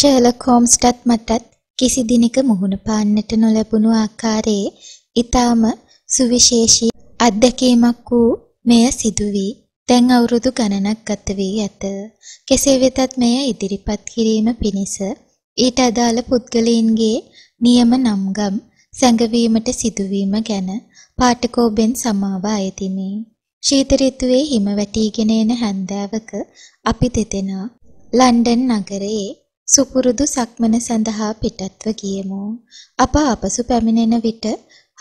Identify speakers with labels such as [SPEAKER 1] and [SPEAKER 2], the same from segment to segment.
[SPEAKER 1] Sherlock හෝම්ස්ටත් මටත් කිසි දිනක මුහුණ පාන්නට නොලැබුණු ආකාරයේ ඊටාම සුවිශේෂී අත්දැකීමක් වූ මෙය සිදුවී දැන් අවුරුදු ගණනක් ගත වී ඇත. කෙසේ වෙතත් මෙය ඉදිරිපත් කිරීම පිණිස ඊට අදාළ පුද්ගලයින්ගේ නියම නම්ගම් සැඟවීමට සිදුවීම ගැන පාඨකෝබෙන් සමාව අයතිමි. ශීත ඍතුවේ හිම වැටිගෙන එන හැන්දෑවක අපි දෙදෙනා ලන්ඩන් නගරයේ සුපුරුදු සක්මන සඳහා පිටත්ව ගියෙමු. අප අපසු පැමිණෙන විට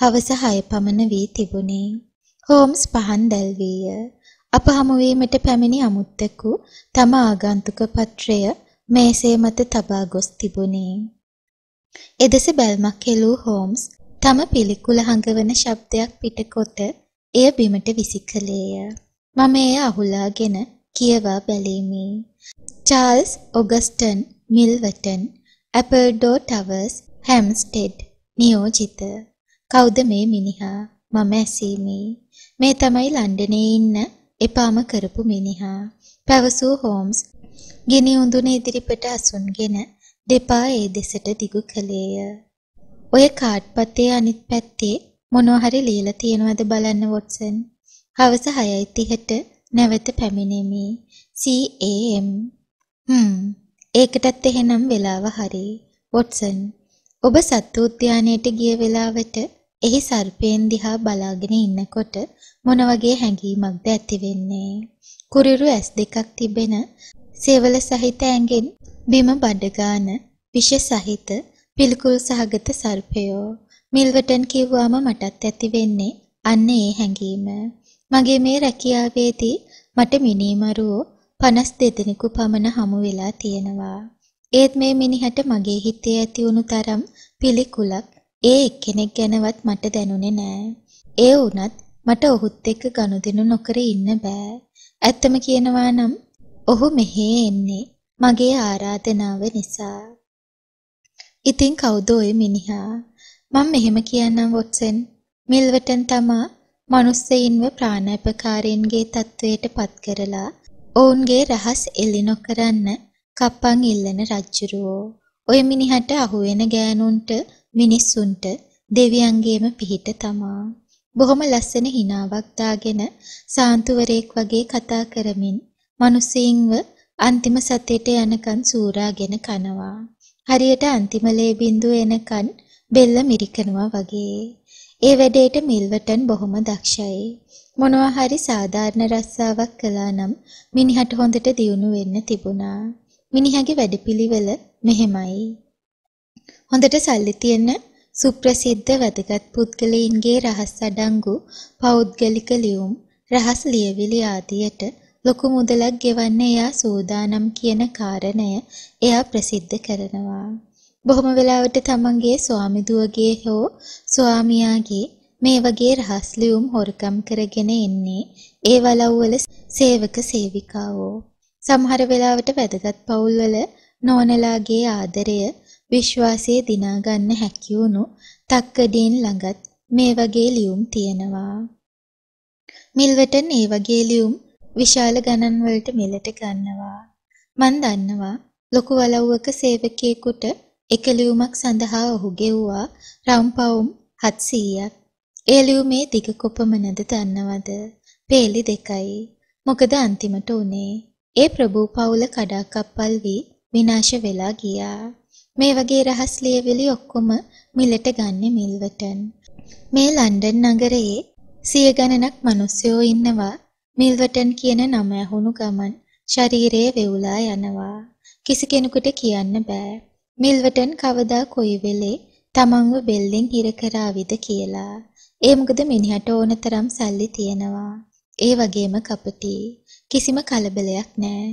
[SPEAKER 1] හවස 6 පමණ වී තිබුණේ. හෝම්ස් පහන් දැල්වීය. අප හමුවීමට පැමිණි අමුත්තකු තම ආගන්තුක පත්‍රය මේසේ මත තබා ගොස් තිබුණේ. එදෙස බැල්මක් හෙලූ හෝම්ස් තම පිළිකුල හඟවන ශබ්දයක් පිටකොට එය බිමට විසිකලේය. මම එය අහුලාගෙන කියවා බැලීමේ. චාල්ස් ඔගස්ටන් මිල්වටන් ඇපල්ඩෝ ටවර්ස් හැම්ස්ටෙඩ් නියෝජිත කවුද මේ මිනිහා මම ඇසීමේ මේ තමයි ලන්ඩනයේ ඉන්න එපාම කරපු මිනිහා පැවසූ හෝම්ස් ගිනි උඳුන ඉදිරිපට අසුන්ගෙන දෙපා ඒ දෙසට දිගු කළේය ඔය කාඩ්පතේ අනිත් පැත්තේ මොනවා හරි ලියලා තියෙනවද බලන්න වොට්සන් හවස 6:30ට නැවත පැමිණෙමි CAM හ්ම් ඒකටත් එහෙනම් වෙලාව හරි. වොට්සන් ඔබ සත්තු උද්‍යානයට ගිය වෙලාවට එහි සර්පයන් දිහා බලාගෙන ඉන්නකොට මොන වගේ හැඟීමක්ද ඇති වෙන්නේ? කුරිරු ඇස් දෙකක් තිබෙන සේවල සහිත ඇඟෙන් බිම බඩගාන විෂ සහිත පිළිකුල් සහගත සර්පයෝ මිල්වටන් කිව්වාම මටත් ඇති වෙන්නේ අන්න ඒ හැඟීම. මගේ මේ රැකියාවේදී මට මිනීමරුවෝ 52 දෙනෙකු පමණ හමු වෙලා තියෙනවා. ඒත් මේ මිනිහට මගේ හිතේ ඇති වුණු තරම් පිළිකුලක් ඒ එක්කෙනෙක් ගැනවත් මට දැනුනේ නෑ. ඒ වුණත් මට ඔහුත් එක්ක ගනුදෙනු නොකර ඉන්න බෑ. ඇත්තම කියනවා නම් ඔහු මෙහෙ එන්නේ මගේ ආරාධනාව නිසා. ඉතින් කවුද ওই මිනිහා? මම මෙහෙම කියන්නම් වොට්සන්. මිල්වටන් තමා මිනිස්සෙයින්ව ප්‍රාණාපකාරයන්ගේ තත්වයට පත් කරලා ඔවුන්ගේ රහස් එළි නොකරන්න කප්පන් ඉල්ලන රජ්ජුරුවෝ. ඔය මිනිහට අහුවෙන ගෑනුන්ට මිනිස්සුන්ට දෙවියන්ගේම පිහිට තමා. බොහොම ලස්සන හිනාවක් දාගෙන සාන්තුවරයෙක් වගේ කතා කරමින් මිනිසින්ව අන්තිම සතේට යනකන් සූරාගෙන කනවා. හරියට අන්තිම ලේ බිඳුව එනකන් බෙල්ල මිරිකනවා වගේ. ඒ වැඩේට මිල්වටන් බොහොම දක්ෂයි. මොනවා හරි සාධාරණ රස්සාවක් කළා නම් මිනිහට හොඳට දියුණු වෙන්න තිබුණා. මිනිහගේ වැඩපිළිවෙල මෙහෙමයි. හොඳට සල්ලි තියෙන සුප්‍රසිද්ධ වැදගත් පුද්ගලයින්ගේ රහස් අඩංගු පෞද්ගලික ලියුම් රහස් ලියවිලි ආදියට ලොකු මුදලක් ගෙවන්න එයා සූදානම් කියන කාරණය එයා ප්‍රසිද්ධ කරනවා. බොහොම වෙලාවට තමන්ගේ ස්වාමිදුවගේ හෝ ස්වාමියාගේ මේ වගේ රහස් ලියුම් හොරකම් කරගෙන එන්නේ ඒ වලව්වල සේවක සේවිකාවෝ. සමහර වෙලාවට වැදගත් පවුල්වල නෝනලාගේ ආදරය විශ්වාසයේ දිනා ගන්න හැකි වුණු තක්කඩීන් ළඟත් මේ වගේ ලියුම් තියෙනවා. මිල්වටන් ඒ වගේ ලියුම් විශාල ගණන් වලට මිලට ගන්නවා. මන් දන්නවා ලොකු වලව්වක සේවකයෙකුට එක ලියුමක් සඳහා ඔහු ගෙව්වා රම්පවුම් 700ක්. එළියුමේ දිග කොපමණද දන්නවද? පේලි දෙකයි. මොකද අන්තිමට උනේ? ඒ ප්‍රභූ පවුල කඩාකප්පල් වී විනාශ වෙලා ගියා. මේ වගේ රහස් ලියවිලි ඔක්කොම මිලට ගන්නෙ මිල්වටන්. මේ ලන්ඩන් නගරයේ සිය ගණනක් මිනිස්සුયો ඉන්නවා. මිල්වටන් කියන නම ඇහුණු ගමන් ශරීරය වෙවුලා යනවා. කිසි කෙනෙකුට කියන්න බෑ. මිල්වටන් කවදා කොයි වෙලේ තමන්ව බෙල්ලෙන් හිර කරාවිද කියලා. ඒ මොකද මිනිහට ඕන තරම් සල්ලි තියෙනවා. ඒ වගේම කපටි කිසිම කලබලයක් නැහැ.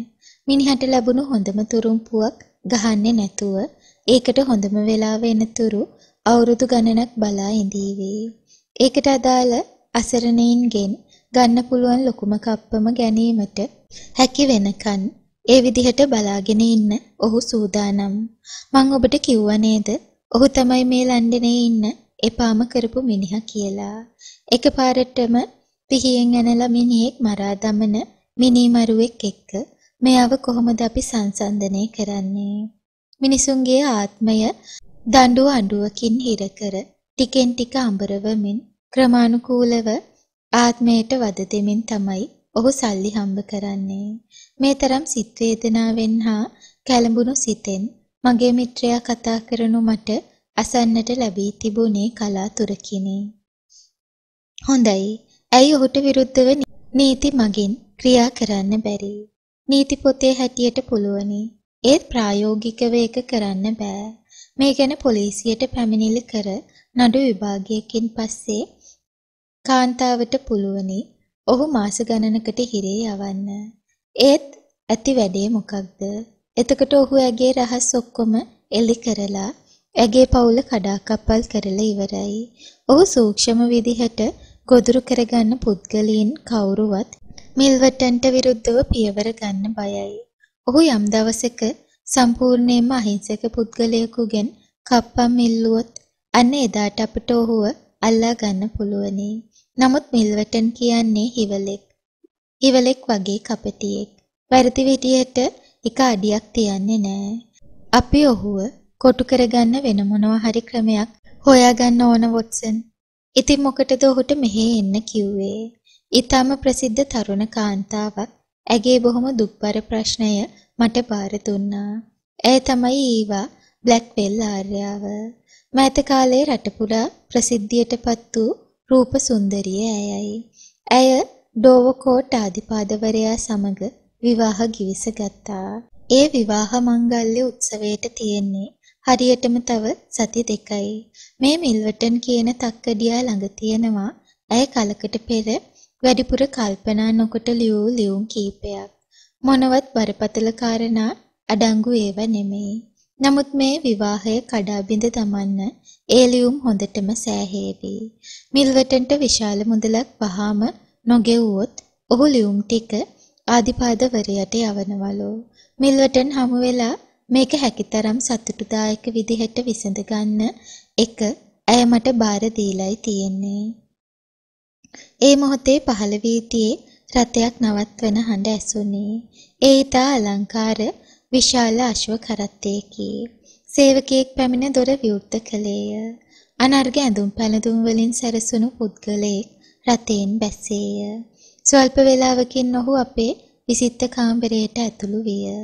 [SPEAKER 1] මිනිහට ලැබුණු හොඳම තුරුම්පුවක් ගහන්නේ නැතුව ඒකට හොඳම වෙලාව එනතුරු අවුරුදු ගණනක් බලා ඉඳීවි. ඒකට අදාළ අසරණයින්ගෙන් ගන්න පුළුවන් ලොකුම කප්පම ගැනීමට හැකි වෙනකන් ඒ විදිහට බලාගෙන ඉන්න ඔහු සූදානම්. මං ඔබට කිව්වා නේද? ඔහු තමයි මේ ලන්ඩනේ ඉන්න එපාම කරපු මිනිහා කියලා. එකපාරටම පිහියෙන් ඇනලා මිනිහෙක් මරා දමන මිනීමරුවෙක් එක්ක මෙයව කොහොමද අපි සංසන්දනය කරන්නේ? මිනිසුන්ගේ ආත්මය දඬු අඬුවකින් හිර කර ටිකෙන් ටික අඹරවමින් ක්‍රමානුකූලව ආත්මයට වද දෙමින් තමයි ඔහු සල්ලි හම්බ කරන්නේ. මේ තරම් සිත් වේදනාවෙන් හා කැළඹුණු සිතෙන් මගේ මිත්‍රයා කතා කරනු මට අසන්නට ලැබී තිබුණේ කලාතුරකිනි. හොඳයි. ඇයි ඔහුට විරුද්ධව නීති මගින් ක්‍රියා කරන්න බැරි? නීති පොතේ හැටියට පුළුවනි. ඒත් ප්‍රායෝගිකව ඒක කරන්න බෑ. මේ ගැන පොලිසියට පැමිණිලි කර නඩු විභාගයකින් පස්සේ කාන්තාවට පුළුවනි ඔහු මාස ගණනකට හිරේ යවන්න. ඒත් ඇති වැඩේ මොකක්ද? එතකොට ඔහු ඇගේ රහස් ඔක්කොම එලි කරලා ඇගේ පවුල කඩාකප්පල් කරලා ඉවරයි. ඔහු සූක්ෂම විදිහට ගොදුරු කරගන්න පුද්ගලයන් කවුරුවත් මිල්වටන්ට විරුද්ධව පියවර ගන්න බයයි. ඔහු යම් දවසක සම්පූර්ණයෙන්ම අහිංසක පුද්ගලයෙකුගෙන් කප්පම් ඉල්ලුවොත් අන්න එදාට අපට ඔහුව අල්ලා ගන්න පුළුවනි. නමුත් මිල්වටන් කියන්නේ හිවලෙක්. හිවලෙක් වගේ කපටියෙක්. වැරදි විදියට එක අඩියක් තියන්නේ නෑ. අපි ඔහුව කොටු කරගන්න වෙන මොනවා හරි ක්‍රමයක් හොයාගන්න ඕන වොට්සන්. ඉතින් මොකටද ඔහුට මෙහේ එන්න කිව්වේ? ඊටම ප්‍රසිද්ධ තරුණ කාන්තාවක් ඇගේ බොහොම දුක්බර ප්‍රශ්නය මට බාර දුන්නා. ඇය තමයි ඊවා බ්ලැක්වෙල් ආර්යාව. මෑත කාලයේ රට පුරා ප්‍රසිද්ධියටපත් වූ රූප සුන්දරිය ඇයයි. ඇය ඩෝවකෝට් ආදිපාදවරයා සමග විවාහ ගිවිස ගත්තා. ඒ විවාහ මංගල්‍ය උත්සවයට තියෙන්නේ හරියටම තව සති දෙකයි. මේ මිල්වටන් කියන තක්කඩියා ළඟ තියෙනවා. ඇය කලකට පෙර වැඩිපුර කල්පනා නොකොට ලියූ ලියුම් කීපයක්. මොනවත් බරපතල කාරණා අඩංගු ඒව නෙමෙයි. නමුත් මේ විවාහය කඩාබිඳ දමන්න ඒ ලියුම් හොඳටම සෑහේවි. මිල්වටන්ට විශාල මුදලක් වහාම නොගෙවුවොත් ඔහු ලියුම් ටික ආදිපාදවරයට යවනවලු. මිල්වටන් හමු වෙලා මේක හැකිතරම් සතුටුදායක විදිහට විසඳ ගන්න එක ඇය මට බාර දීලායි තියෙන්නේ. ඒ මොහොතේ පහළ වීතියේ රථයක් නවත්වන හඬ ඇසුණේ. ඒ ඉතා අලංකාර විශාල අශ්ව කරත්තයකි. සේවකයෙක් පැමිණ දොර විවෘත කළේය. අනර්ග ඇඳුම් පැළඳුම් වලින් සැරසුණු පුද්ගලයෙක් රථයෙන් බැසේය. ස්වල්ප වේලාවකින් ඔහු අපේ විසිත්ත කාමරයට ඇතුළු විය.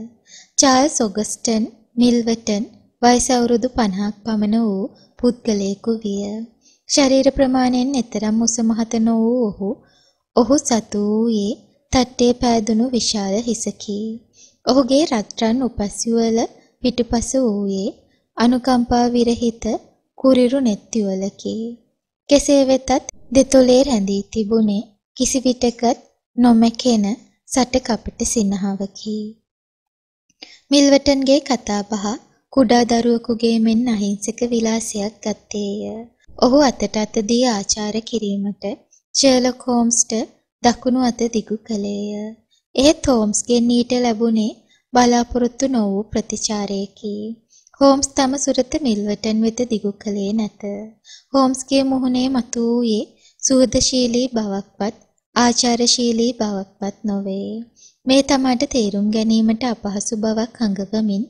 [SPEAKER 1] චාල්ස් ඔගස්ටන් මිල්වටන් වයස අවුරුදු 50ක් පමණ වූ පුද්ගලයෙකු විය. ශරීර ප්‍රමාණයෙන් එතරම් උස මහත නොවූ ඔහු ඔහු සතු වූයේ තට්ටේ පෑදුණු විශාල හිසකි. ඔහුගේ රත්රන් උපස්යුවල පිටුපස වූයේ අනුකම්පා විරහිත කුරිරු නැත්තිවලකි. කෙසේ වෙතත් දෙතොලේ රැඳී තිබුණේ කිසි විටකත් නොමැකෙන සට කපට සිනහවකි. මිල්ටන්ගේ කතාබහ කුඩා දරුවෙකුගේ මෙන් අහිංසක විලාසයක් ගත්තේය. ඔහු අතට අත දී ආචාර කිරීමට ෂර්ලොක් හෝම්ස්ට දකුණු අත දිගු කළේය. එහෙත් හෝම්ස්ගෙන් ඊට ලැබුණේ බලාපොරොත්තු නො වූ ප්‍රතිචාරයකි. හෝම්ස් තම සුරත මිල්වටන් වෙත දිගු කළේ නැත. හෝම්ස්ගේ මුහුණේ මතුවූයේ සුහදශීලී බවක්වත් ආචාරශීලී බවක්වත් නොවේ. මේ තමාට තේරුම් ගැනීමට අපහසු බවක් අඟවමින්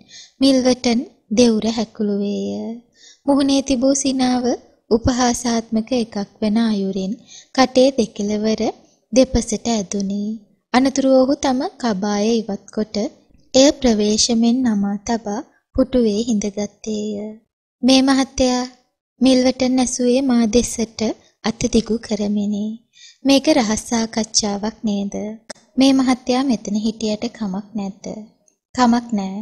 [SPEAKER 1] මිල්වටන් දෙවුර හැකුළු වේය. මුහුණේ තිබූ සිනාව උපහාසාත්මක එකක් වන අයුරින් කටේ දෙකලවර දෙපසට ඇදුනි. අනතුරුව ඔහු තම කබාය ඉවත් කොට එය ප්‍රවේශමෙන් නමා තබා පුටුවේ හිඳගත්තේය. මේ මහත්තයා මිල්වටන් ඇසුවේ මා දෙසට අත දිගු කරමිනි. මේක රහස් සාකච්ඡාවක් නේද? මේ මහත්තයා මෙතන හිටියට කමක් නැද්ද? කමක් නෑ.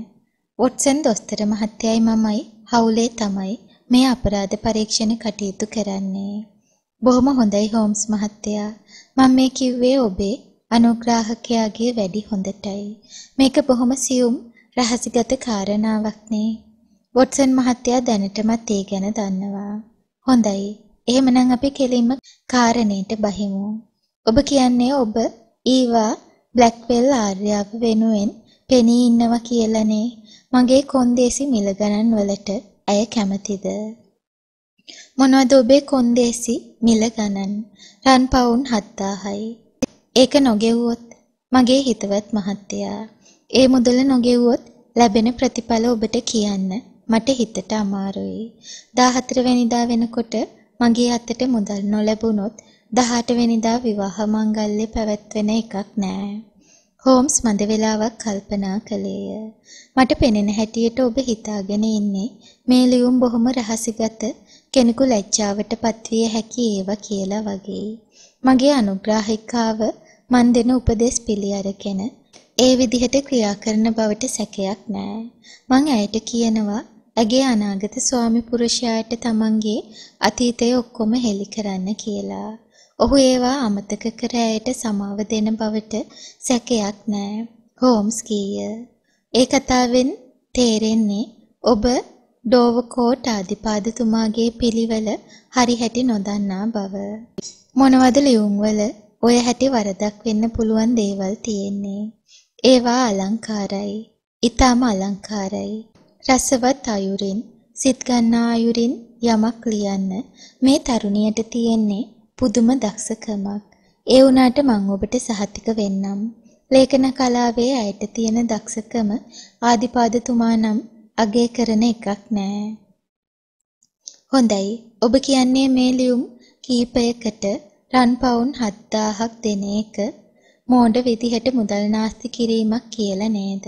[SPEAKER 1] වොට්සන් දොස්තර මහත්තයයි මමයි හවුලේ තමයි මේ අපරාධ පරීක්ෂණ කටයුතු කරන්නේ. බොහොම හොඳයි හෝම්ස් මහත්තයා. මම මේ කිව්වේ ඔබේ අනුග්‍රාහකයාගේ වැඩි හොඳටයි. මේක බොහොම සියුම් රහසිගත කාරණාවක් නේ. වොට්සන් මහත්තයා දැනටමත් ඒ ගැන දන්නවා. හොඳයි. එහෙමනම් අපි කෙලින්ම කාරණේට බහිමු. ඔබ කියන්නේ ඔබ ඊවා බ්ලැක්වෙල් ආර්යාව වෙනුවෙන් පෙනී ඉන්නවා කියලානේ. මගේ කොන්දේසි මිල ගණන් වලට ඇය කැමතිද? මොනවද ඔබේ කොන්දේසි මිල ගණන්? රන් පවුන් 7000යි. ඒක නොගෙවුවොත් මගේ හිතවත් මහත්තයා. ඒ මුදල නොගෙවුවොත් ලැබෙන ප්‍රතිඵල ඔබට කියන්න මට හිතට අමාරුයි. 14 වෙනිදා වෙනකොට මගේ අතට මුදල් නොලැබුණොත් 18 වෙනිදා විවාහ මංගල්‍ය පැවැත්වෙන එකක් නෑ. හෝම්ස් මඳ වේලාවක් කල්පනා කළේය. මට පෙනෙන හැටියට ඔබ හිතාගෙන ඉන්නේ මේ ලියුම් බොහොම රහසිගත කෙනෙකු ලැජ්ජාවට පත්විය හැකි ඒවා කියලා වගේ. මගේ අනුග්‍රාහිකාව මන් දෙන උපදෙස් පිළි අරගෙන ඒ විදිහට ක්‍රියා කරන බවට සැකයක් නෑ. මං ඇයට කියනවා ඇගේ අනාගත ස්වාමි පුරුෂයාට තමන්ගේ අතීතය ඔක්කොම හෙළි කරන්න කියලා. ඔහු ඒවා අමතක කර ඇයට සමාව දෙන බවට සැකයක් නෑ. හෝම්ස් කීය. ඒ කතාවෙන් තේරෙන්නේ ඔබ ඩෝවකෝට් ආදිපාදතුමාගේ පිළිවෙල හරි හැටි නොදන්නා බව. මොනවද ලියුම්වල ඔය හැටි වරදක් වෙන්න පුළුවන් දේවල් තියෙන්නේ. ඒවා අලංකාරයි. ඊටම අලංකාරයි. රසවත් අයුරින්, සිත් ගන්නා අයුරින් යමක් ලියන්න මේ තරුණියට තියෙන්නේ පුදුම දක්ෂකමක්. ඒ වුණාට මං ඔබට සහතික වෙන්නම්. ලේඛන කලාවේ ඇයට තියෙන දක්ෂකම ආදිපාදතුමා නම් අගය කරන එකක් නෑ. හොඳයි. ඔබ කියන්නේ මේ ලියුම් කීපයකට රන් පවුන් 7000ක් දෙන එක මෝඩ විදිහට මුදල් නාස්ති කිරීමක් කියලා නේද?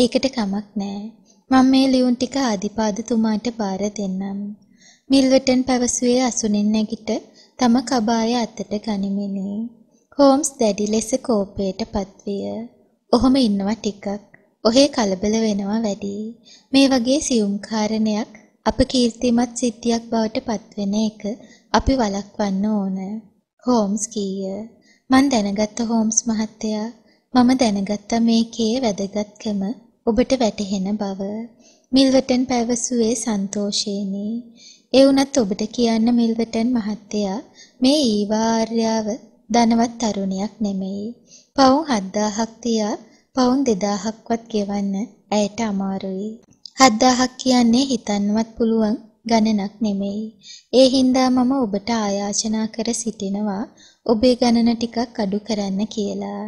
[SPEAKER 1] ඒකට කමක් නෑ. මම මේ ලියුම් ටික ආදිපාදතුමාට බාර දෙන්නම්. මිල්වටන් පැවසුවේ අසුනින් නැගිට තම කබාය අතට ගනිමිනි. හෝම්ස් දැඩි ලෙස කෝපයට පත්විය. ඔහොම ඉන්නවා ටිකක්. ඔහේ කලබල වෙනවා වැඩි. මේ වගේ සියුම් කාරණයක් අප කීර්තිමත් සිද්ධියක් බවට පත්වෙන එක අපි වළක්වන්න ඕන. හෝම්ස් කීය. මං දැනගත්ත හෝම්ස් මහත්තයා මම දැනගත්ත මේකේ වැදගත්කම ඔබට වැටහෙන බව මිල්වටන් පැවසුවේ සන්තෝෂයෙනි. ඒ වුණත් ඔබට කියන්න මිල්වටන් මහත්තයා මේ ඊවාර්යාව ධනවත් තරුණියක් නෙමෙයි. පවුම් 7000ක් තියා පවුම් 2000ක්වත් ගෙවන්න ඇයට අමාරුයි. 7000ක් කියන්නේ හිතන්නවත් පුළුවන් ගණනක් නෙමෙයි. ඒ හින්දා මම ඔබට ආයාචනා කර සිටිනවා ඔබේ ගණන ටිකක් අඩු කරන්න කියලා.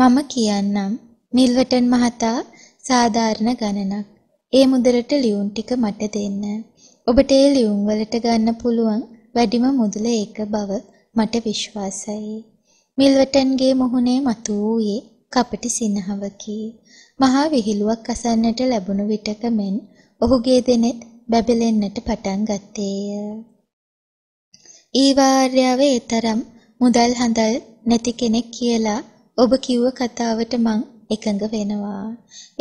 [SPEAKER 1] මම කියන්නම් මිල්වටන් මහතා සාධාරණ ගණනක්. ඒ මුදලට ලියුම් ටික මට දෙන්න. ඔබට ඒ ලියුම් වලට ගන්න පුළුවන් වැඩිම මුදල ඒක බව මට විශ්වාසයි. මිල්වටන්ගේ මුහුණේ මතුවූයේ කපටි සිනහවකි. මහා විහිළුවක් අසන්නට ලැබුණු විටක මෙන් ඔහුගේ දෙනෙත් බැබලෙන්නට පටන් ගත්තේය. ඊවාර්යාව ඒ තරම් මුදල් හඳල් නැති කෙනෙක් කියලා ඔබ කිව්ව කතාවට මං එකඟ වෙනවා.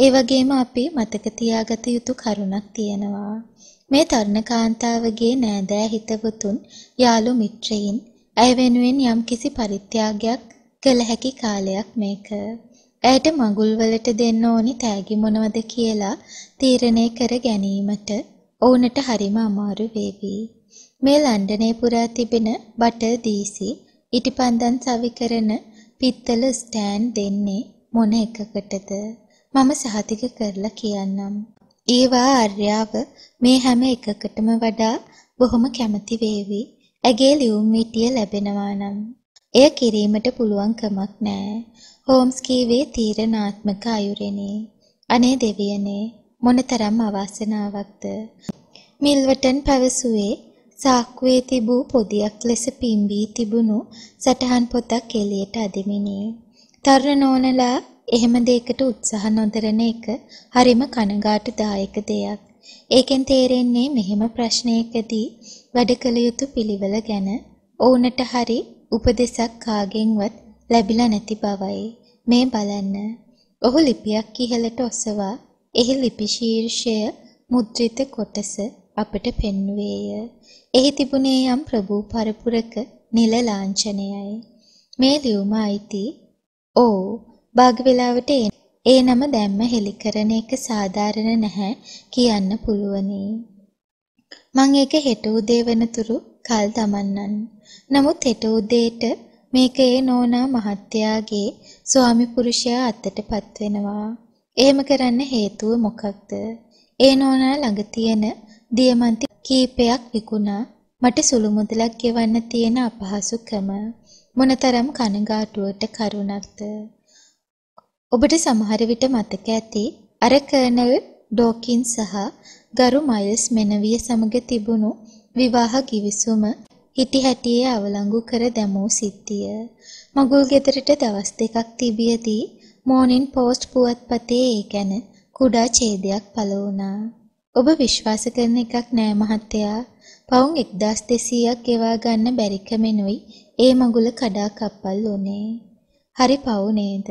[SPEAKER 1] ඒ වගේම අපි මතක තියාගත යුතු කරුණක් තියෙනවා. මේ තරුණ කාන්තාවගේ නෑදෑ හිතවතුන් යාළු මිත්‍රයින් ඇය වෙනුවෙන් යම් කිසි පරිත්‍යාගයක් කළ හැකි කාලයක් මේක. ඇයට මඟුල්වලට දෙන්න ඕනි තෑගි මොනවද කියලා තීරණය කර ගැනීමට ඔවුනට හරිම අමාරු වේවි. මේ ලන්ඩනයේ පුරා තිබෙන බටර් දීසි ඉටිපන්දන් සවි කරන පිත්තල ස්ටෑන් දෙන්නේ මොන එකකටද? මම සහතික කරලා කියන්නම්. ඒවා ආර්යාව මේ හැම එකකටම වඩා බොහොම කැමති වේවි. ඇගේ ලියුම් විටිය ලැබෙනවා නම්. එය කිරීමට පුළුවන් කමක් නෑ. හෝම්ස් කීවේ තීරණාත්මක අයුරෙනි. අනේ දෙවියනේ මොනතරම් අවාසනාවක්ද. මිල්වටන් පැවසුවේ සාක්කුවේ තිබූ පොදියක් ලෙස පිම්බී තිබුණු සටහන් පොතක් එළියට අදිමිනි. තරුණ නෝනලා එහෙම දෙයකට උත්සාහ නොදරන එක හරිම කනගාටුදායක දෙයක්. ඒකෙන් තේරෙන්නේ මෙහෙම ප්‍රශ්නයකදී වැඩ කළ යුතු පිළිවෙල ගැන ඔවුන්ට හරි උපදෙසක් කාගෙන්වත් ලැබිලා නැති බවයි. මේ බලන්න. ඔහු ලිපියක් ඉහළට ඔසවා එහි ලිපි ශීර්ෂය මුද්‍රිත කොටස අපට පෙන්වේය. එහි තිබුණේ යම් ප්‍රභූ පරපුරක නිල ලාංඡනයයි. මේ ලියුම අයිති ඕ බාග වෙලාවට ඒ නම දැම්ම හෙලි කරන එක සාධාරණ නැහැ කියන්න පුළුවනි. මං ඒක හෙට උදේ වෙනතුරු කල් දමන්නන්. නමුත් හෙට උදේට මේක ඒ නෝනා මහත්තයාගේ ස්වාමි පුරුෂයා අතටපත් වෙනවා. එහෙම කරන්න හේතුව මොකක්ද? ඒ නෝනා ළඟ තියෙන දියමන්ති කීපයක් විකුණා මට සුළු මුදලක් ගෙවන්න තියෙන අපහසුකම මොනතරම් කනගාටුවට කරුණක්ද? ඔබට සමහර විට මතක ඇති අර කර්නල් ඩෝකින් සහ ගරු මයිල්ස් මෙනවිය සමග තිබුණු විවාහ කිවිසුම හිටි හැටියේ අවලංගු කර දැමූ සිද්ධිය. මගුල් ගෙදරට දවස් දෙකක් තිබියදී මෝනින් පෝස්ට් පුවත්පතේ ඒ ගැන කුඩා ඡේදයක් පළ වුණා. ඔබ විශ්වාස කරන එකක් නෑ මහත්තයා. පවුම් 1200ක් ගෙවා ගන්න බැරිකමෙනුයි ඒ මගුල කඩා කප්පල් උනේ. හරි පවු නේද?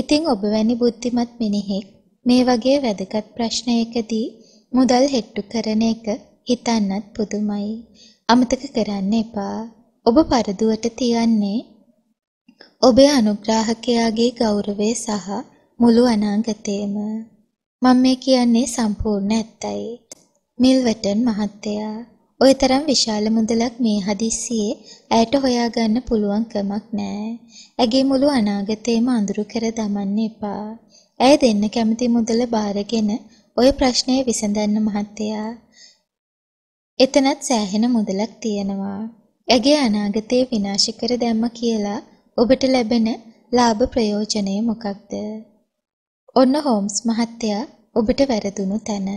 [SPEAKER 1] ඉතින් ඔබ වැනි බුද්ධිමත් මිනිහෙක් මේ වගේ වැදගත් ප්‍රශ්නයකදී මුදල් හෙට්ටු කරන එක හිතන්නත් පුදුමයි. අමතක කරන්න එපා. ඔබ පරදුවට තියන්නේ ඔබේ අනුග්‍රාහකයාගේ ගෞරවය සහ මුළු අනාගතේම. මම මේ කියන්නේ සම්පූර්ණ ඇත්තයි. මිල්වටන් මහත්තයා ඔය තරම් විශාල මුදලක් මේ හදිස්සියේ ඇයට හොයාගන්න පුළුවන් කමක් නෑ. ඇගේ මුළු අනාගතේම අඳුරු කර දමන්න එපා. ඇය දෙන්න කැමති මුදල බාරගෙන ඔය ප්‍රශ්නය විසඳන්න මහත්තයා. එතනත් සෑහෙන මුදලක් තියෙනවා. ඇගේ අනාගතේ විනාශ කර දැම්ම කියලා ඔබට ලැබෙන ලාභ ප්‍රයෝජනය මොකක්ද? ඔන්න හෝම්ස් මහත්තයා ඔබට වැරදුණු තැන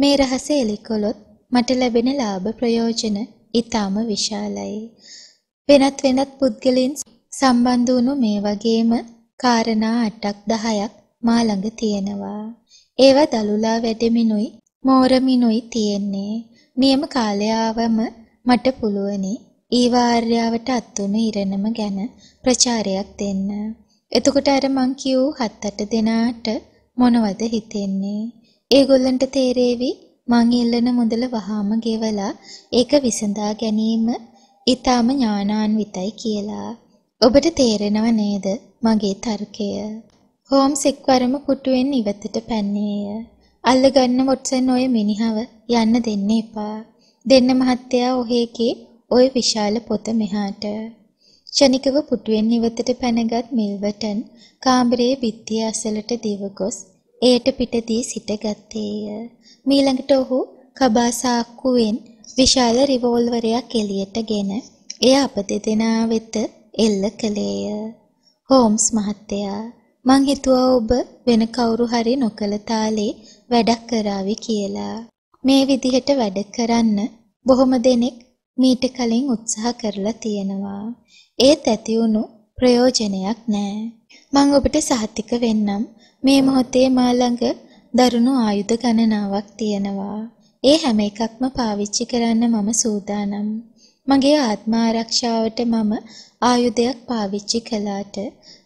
[SPEAKER 1] මේ රහස එලිකොලොත් මට ලැබෙන ලාභ ප්‍රයෝජන ඊටාම විශාලයි. වෙනත් වෙනත් පුද්ගලයන් සම්බන්ධ වුණු මේ වගේම කාරණා 8ක් 10ක් මා ළඟ තියෙනවා. ඒවා දලුලා වැඩමිනුයි මෝරමිනුයි තියෙන්නේ. නියම කාලයාවම මට පුළුවනි ඊවාර්යාවට අත්තුණු ඉරණම ගැන ප්‍රචාරයක් දෙන්න. එතකොට අර මං කියූ 7-8 දෙනාට මොනවද හිතෙන්නේ? ඒගොල්ලන්ට තේරෙවි මං ඉල්ලන මුදල වහාම ගෙවලා ඒක විසඳා ගැනීම ඉතාම ඥානාන්විතයි කියලා. ඔබට තේරෙනව නේද මගේ තර්කය? හෝම්ස් එක්වරම කුටුවෙන් ඉවතට පැන්නේය. අල්ලගන්න මොට්සන් ඔය මිනිහව යන්න දෙන්න එපා. දෙන්න මහත්තයා ඔහේකේ ඔය විශාල පොත මෙහාට. ෂණිකව පුටුවෙන් ඉවතට පැනගත් මිල්වටන් කාමරයේ බිත්තිය අසලට දිව ගොස් එයට පිටදී සිටගත්තේය. මීළඟට ඔහු කබාසාක්කුවෙන් විශාල රිවෝල්වරයක් එළියටගෙන එය අප දෙදෙනා වෙත එල්ල කළේය. හෝම්ස් මහත්තයා මං හිතුවා ඔබ වෙන කවුරු හරි නොකල තාලේ වැඩක් කරાવી කියලා. මේ විදිහට වැඩ කරන්න බොහොම දෙනෙක් මීට කලින් උත්සාහ කරලා තියෙනවා. ඒත් ඇති වුණු ප්‍රයෝජනයක් නෑ. මං ඔබට සහතික වෙන්නම් මේ මොහොතේ මා ළඟ දරුණු ආයුධ ගණනාවක් තියෙනවා. ඒ හැම එකක්ම පාවිච්චි කරන්න මම සූදානම්. මගේ ආත්ම ආරක්ෂාවට මම ආයුධයක් පාවිච්චි කළාට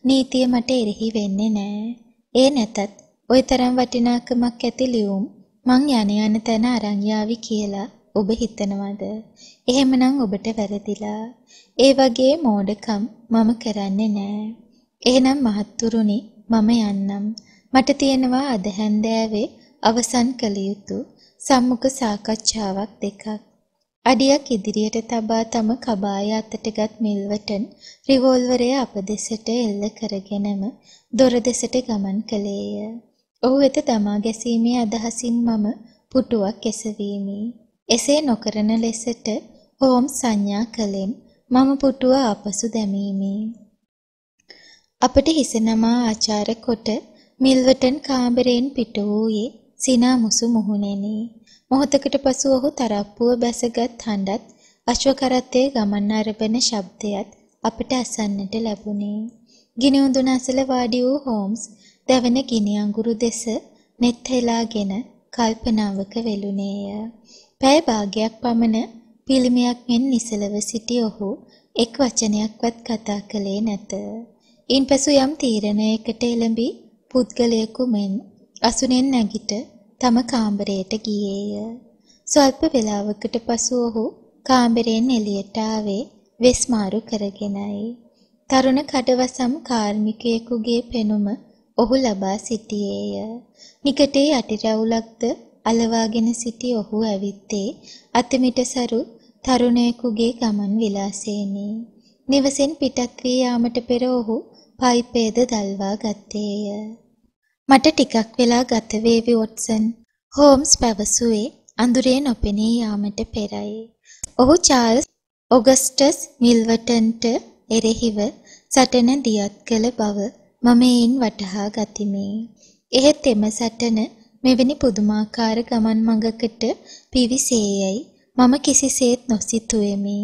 [SPEAKER 1] නීතිය මට එරෙහි වෙන්නේ නෑ. ඒ නැතත් ওই තරම් වටිනාකමක් ඇති ලියුම් මං යන යන තැන අරන් යාවි කියලා ඔබ හිතනවද? එහෙමනම් ඔබට වැරදිලා. ඒ වගේ මෝඩකම් මම කරන්නේ නෑ. එහෙනම් මහත්තුරුනි මම යන්නම්. මට තියෙනවා අද හැන්දෑවේ අවසන් කළ යුතු සම්මුඛ සාකච්ඡාවක් දෙකක්. අඩියක් ඉදිරියට තබා තම කබාය අතටගත් මිල්වටන් රිවෝල්වරය අප දෙසට එල්ල කරගෙනම දොර දෙසට ගමන් කළේය. ඔහු වෙත දමා ගැසීමේ අදහසින් මම පුටුවක් එසවීමි. එසේ නොකරන ලෙසට හෝම් සංඥා කලෙන් මම පුටුව ආපසු දැමීමි. අපට හිස නමා ආචාර කොට මිල්වටන් කාමරයෙන් පිට වූයේ සිනාමුසු මුහුණෙනි. මොහොතකට පසු ඔහු තරප්පුව බැසගත් හඬත් අශ්වකරත්තේ ගමන් අරබන ශබ්දයත් අපට අසන්නට ලැබුණි. ගිනි උඳුන අසල වාඩි වූ හෝම්ස් දැවෙන ගිනි අඟුරු දෙස net හෙලාගෙන කල්පනාවක වෙලුණේය. පැය භාගයක් පමණ පිළිමයක් මෙන් නිසලව සිටි ඔහු එක් වචනයක්වත් කතා කළේ නැත. ඉන්පසු යම් තීරණයකට එළඹී පුද්ගලයෙකු මෙන් අසුනෙන් නැගිට තම කාමරයට ගියේය. ස්වල්ප වේලාවකට පසු ඔහු කාමරයෙන් එළියට ආවේ වෙස් මාරු කරගෙනයි. තරුණ කඩවසම් කාර්මිකයෙකුගේ පෙනුම ඔහු ලබා සිටියේය. නිකටේ යටිරැවුලක්ද අලවාගෙන සිටි ඔහු ඇවිත්තේ අතමිට සරු තරුණයෙකුගේ ගමන් විලාසයෙනි. නිවසෙන් පිටත් වී යාමට පෙර ඔහු පයිපේද දල්වා ගත්තේය. මට ටිකක් වෙලා ගත වේවි වොට්සන්. හෝම්ස් පැවසුවේ අඳුරේ නොපෙනී යාමට පෙරයි. ඔහු චාල්ස් ඔගස්ටස් මිල්වටන්ට එරෙහිව සටන දියත් කළ බව මම එයින් වටහා ගතිමි. එහෙත් එම සටන මෙවැනි පුදුමාකාර ගමන් මඟකට පිවිසේයයි මම කිසිසේත් නොසිතුවෙමි.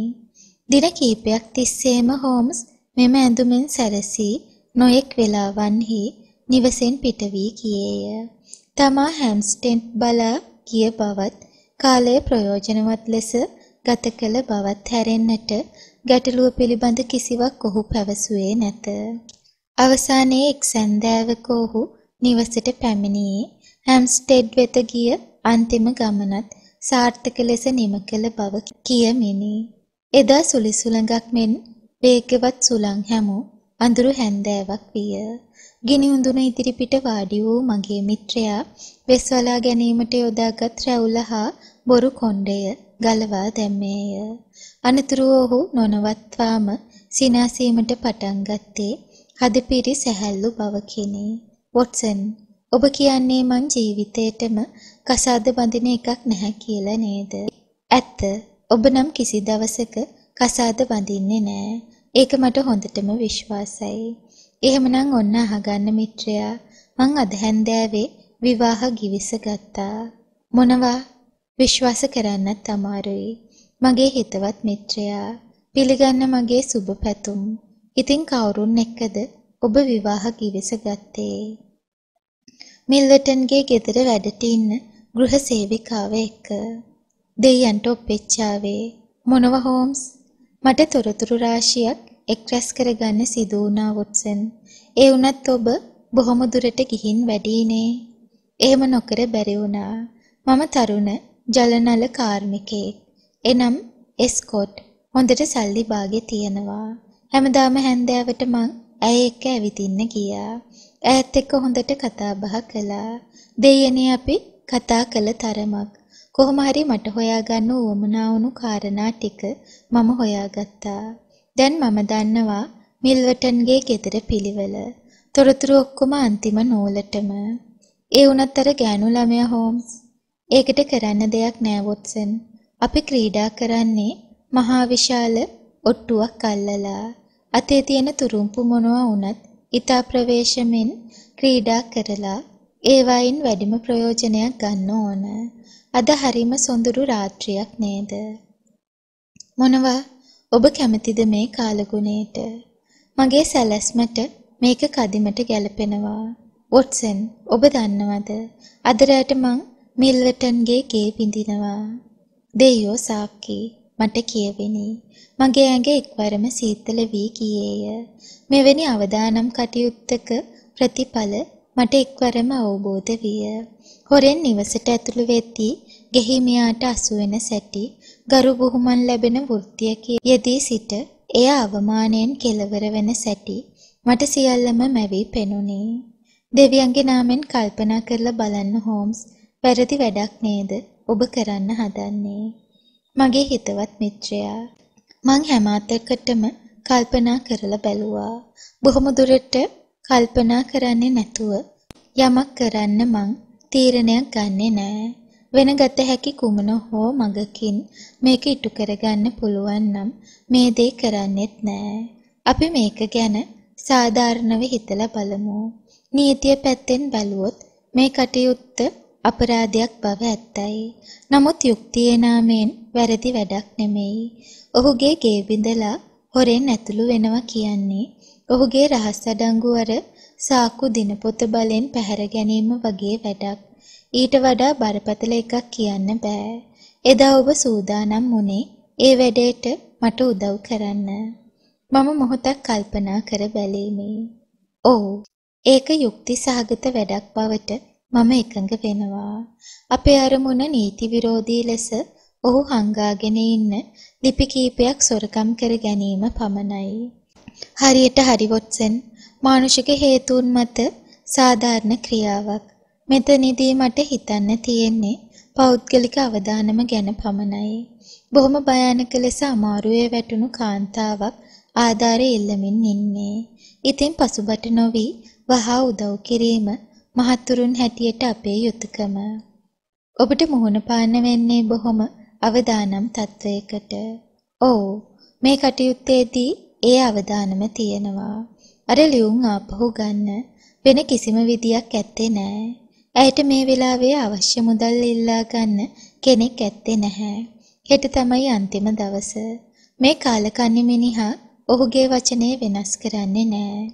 [SPEAKER 1] දින කීපයක් තිස්සේම හෝම්ස් මෙම ඇඳුමෙන් සැරසී නොයෙක් වෙලාවන්හි නිවසෙන් පිට වී ගියේය. තමා හැම්ස්ටෙන්ට් බලා ගිය බවත් කාලය ප්‍රයෝජනවත් ලෙස ගත කළ බවත් හැරෙන්නට ගැටලුව පිළිබඳ කිසිවක් ඔහු පැවසුවේ නැත. අවසානයේ එක් සන්දෑවක ඔහු නිවසට පැමිණියේ හැම්ස්ටෙඩ් වෙත ගිය අන්තිම ගමනත් සාර්ථක ලෙස නිම කළ බව කියමිනි. එදා සුළි සුළඟක් මෙන් වේගවත් සුළං හැමෝ අඳුරු හැන්දෑවක් විය. ගිනි උඳුන ඉදිරිපිට වාඩි වූ මගේ මිත්‍රයා වෙස්වලා ගැනීමට යොදාගත් රැවුල හා බොරු කොණ්ඩය ගලවා දැම්මේය. අනතුරුව ඔහු නොනවත්වාම සිනාසීමට පටන් ගත්තේ හදපිරි සැහැල්ලු බවකිනි. වොට්සන් ඔබ කියන්නේ මං ජීවිතේටම කසාද බඳින එකක් නැහැ කියලා නේද? ඇත්ත. ඔබ නම් කිසි දවසක කසාද බඳින්නේ නැහැ. ඒක මට හොඳටම විශ්වාසයි. එහෙමනම් ඔන්න අහගන්න මිත්‍රයා මං අද හැන්දෑවේ විවාහ ගිවිස ගත්තා. මොනවා විශ්වාස කරන්නත් අමාරුයි. මගේ හිතවත් මිත්‍රයා පිළිගන්න මගේ සුබ පැතුම්. ඉතින් කවුරුන් එක්කද ඔබ විවාහ ගිවිස ගත්තේ? මිල්වටන්ගේ ගෙදර වැඩට ඉන්න ගෘහ සේවිකාව එක්ක දෙයයන්ට ඔප්පෙච්චාවේ මොනව හෝම්ස් මට තොරතුරු රාශියක් එක් රැස් කරගන්න සිදු වුණා වොට්සන්. ඒ වුණත් ඔබ බොහොම දුරට ගිහින් වැඩිනේ. එහෙම නොකර බැරි වුණා. මම තරුණ ජලනල කාර්මිකයෙක්. එනම් එස්කොට්. හොඳට සල්ලි බාගේ තියනවා. හැමදාම හැන්දෑවට මං ඇය එක්ක ඇවිදින්න ගියා. ඇයත් එක්ක හොඳට කතා බහ කළා. දෙයනේ අපි කතා කළ තරමක්. කොහොම හරි මට හොයාගන්න උවමනා වුණු කාරණා ටික මම හොයාගත්තා. දැන් මම දන්නවා මිල්ටන්ගේ ගෙදර පිළිවෙල. තොරතුරු ඔක්කොම අන්තිම නූලටම. ඒ වුණත් අර ගෑනු ළමයා හෝම්ස්. ඒකට කරන්න දෙයක් නෑ වොට්සන්. අපි ක්‍රීඩා කරන්නේ මහා විශාල ඔට්ටුවක් අල්ලලා. අතේ තියෙන තුරුම්පු මොනවා වුණත් ඊතා ප්‍රවේශමෙන් ක්‍රීඩා කරලා ඒවායින් වැඩිම ප්‍රයෝජනයක් ගන්න ඕන. අද හරිම සොඳුරු රාත්‍රියක් නේද? මොනවා ඔබ කැමතිද මේ කාලගුණයට? මගේ සැලැස්මට මේක කදිමට ගැලපෙනවා. වොට්සන්, ඔබ දන්නවද? අද රැට මං මිල්වටන්ගේ ගේ විඳිනවා. දෙයෝ සාක්කි මට කියවෙනි. මගේ ඇඟ එක්වරම සීතල වී ගියේය. මෙවැනි අවදානම් කටයුත්තක ප්‍රතිඵල මට එක්වරම අවබෝධ විය. හොරෙන් නිවසට ඇතුළු වෙද්දී ගෙහිමියාට අසු වෙන සැටි ගරු බුහුමන් ලැබෙන වෘත්තියක යෙදී සිට එය අවමානයෙන් කෙලවර වෙන සැටි මට සියල්ලම මැවී පෙනුනේ. දෙවියන්ගේ නාමෙන් කල්පනා කරලා බලන්න හෝම්ස් වැරදි වැඩක් නේද ඔබ කරන්න හදන්නේ. මගේ හිතවත් මිත්‍රයා මං හැම අතකටම කල්පනා කරලා බැලුවා. බොහොම දුරට කල්පනා කරන්නේ නැතුව යමක් කරන්න මං තීරණයක් ගන්නෙ නෑ. වෙන ගත හැකි කුමන හෝ මඟකින් මේක ඉටු කරගන්න පුළුවන් නම් මේ දේ කරන්නෙත් නෑ. අපි මේක ගැන සාධාරණව හිතලා බලමු. නීතිය පැත්තෙන් බැලුවොත් මේ කටයුත්ත අපරාධයක් බව ඇත්තයි. නමුත් යුක්තියේ නාමයෙන් වැරදි වැඩක් නෙමෙයි. ඔහුගේ ගේ බිඳලා හොරෙන් ඇතුළු වෙනවා කියන්නේ ඔහුගේ රහස් අඩංගු අර සාකු දිනපොත බලෙන් පැහැර ගැනීම වගේ වැඩක්. ඊට වඩා බරපතල එකක් කියන්න බෑ. එදා ඔබ සූදානම් වුණේ ඒ වැඩේට මට උදව් කරන්න. මම මොහොතක් කල්පනා කර බැලීමේ. ඔව්. ඒක යුක්ති සහගත වැඩක් බවට මම එකඟ වෙනවා. අපේ අරමුණ නීති විරෝධී ලෙස ඔහු හංගාගෙන ඉන්න ලිපි කීපයක් සොරකම් කර ගැනීම පමණයි. හරියට හරිවොත්සෙන් මානුෂික හේතුන් මත සාධාරණ ක්‍රියාවක්. මෙතනදී මට හිතන්න තියෙන්නේ පෞද්ගලික අවදානම ගැන පමණයි. බොහොම භයානක ලෙස අමාරුවේ වැටුණු කාන්තාවක් ආධාරය ඉල්ලමින් ඉන්නේ. ඉතින් පසුබට නොවී වහා උදව් කිරීම මහත්තුරුන් හැටියට අපේ යුතුයකම. ඔබට මුහුණ පාන්න වෙන්නේ බොහොම අවදානම් තත්වයකට. ඔව් මේ කටයුත්තේදී ඒ අවදානම තියෙනවා. අර ලියුම් ආපහු ගන්න වෙන කිසිම විදියක් ඇත්තේ නැහැ. ඇයට මේ වෙලාවේ අවශ්‍ය මුදල් ඉල්ලා ගන්න කෙනෙක් ඇත්තේ නැහැ. හෙට තමයි අන්තිම දවස. මේ කාලකන්ණි මිනිහා ඔහුගේ වචනේ වෙනස් කරන්නේ නැහැ.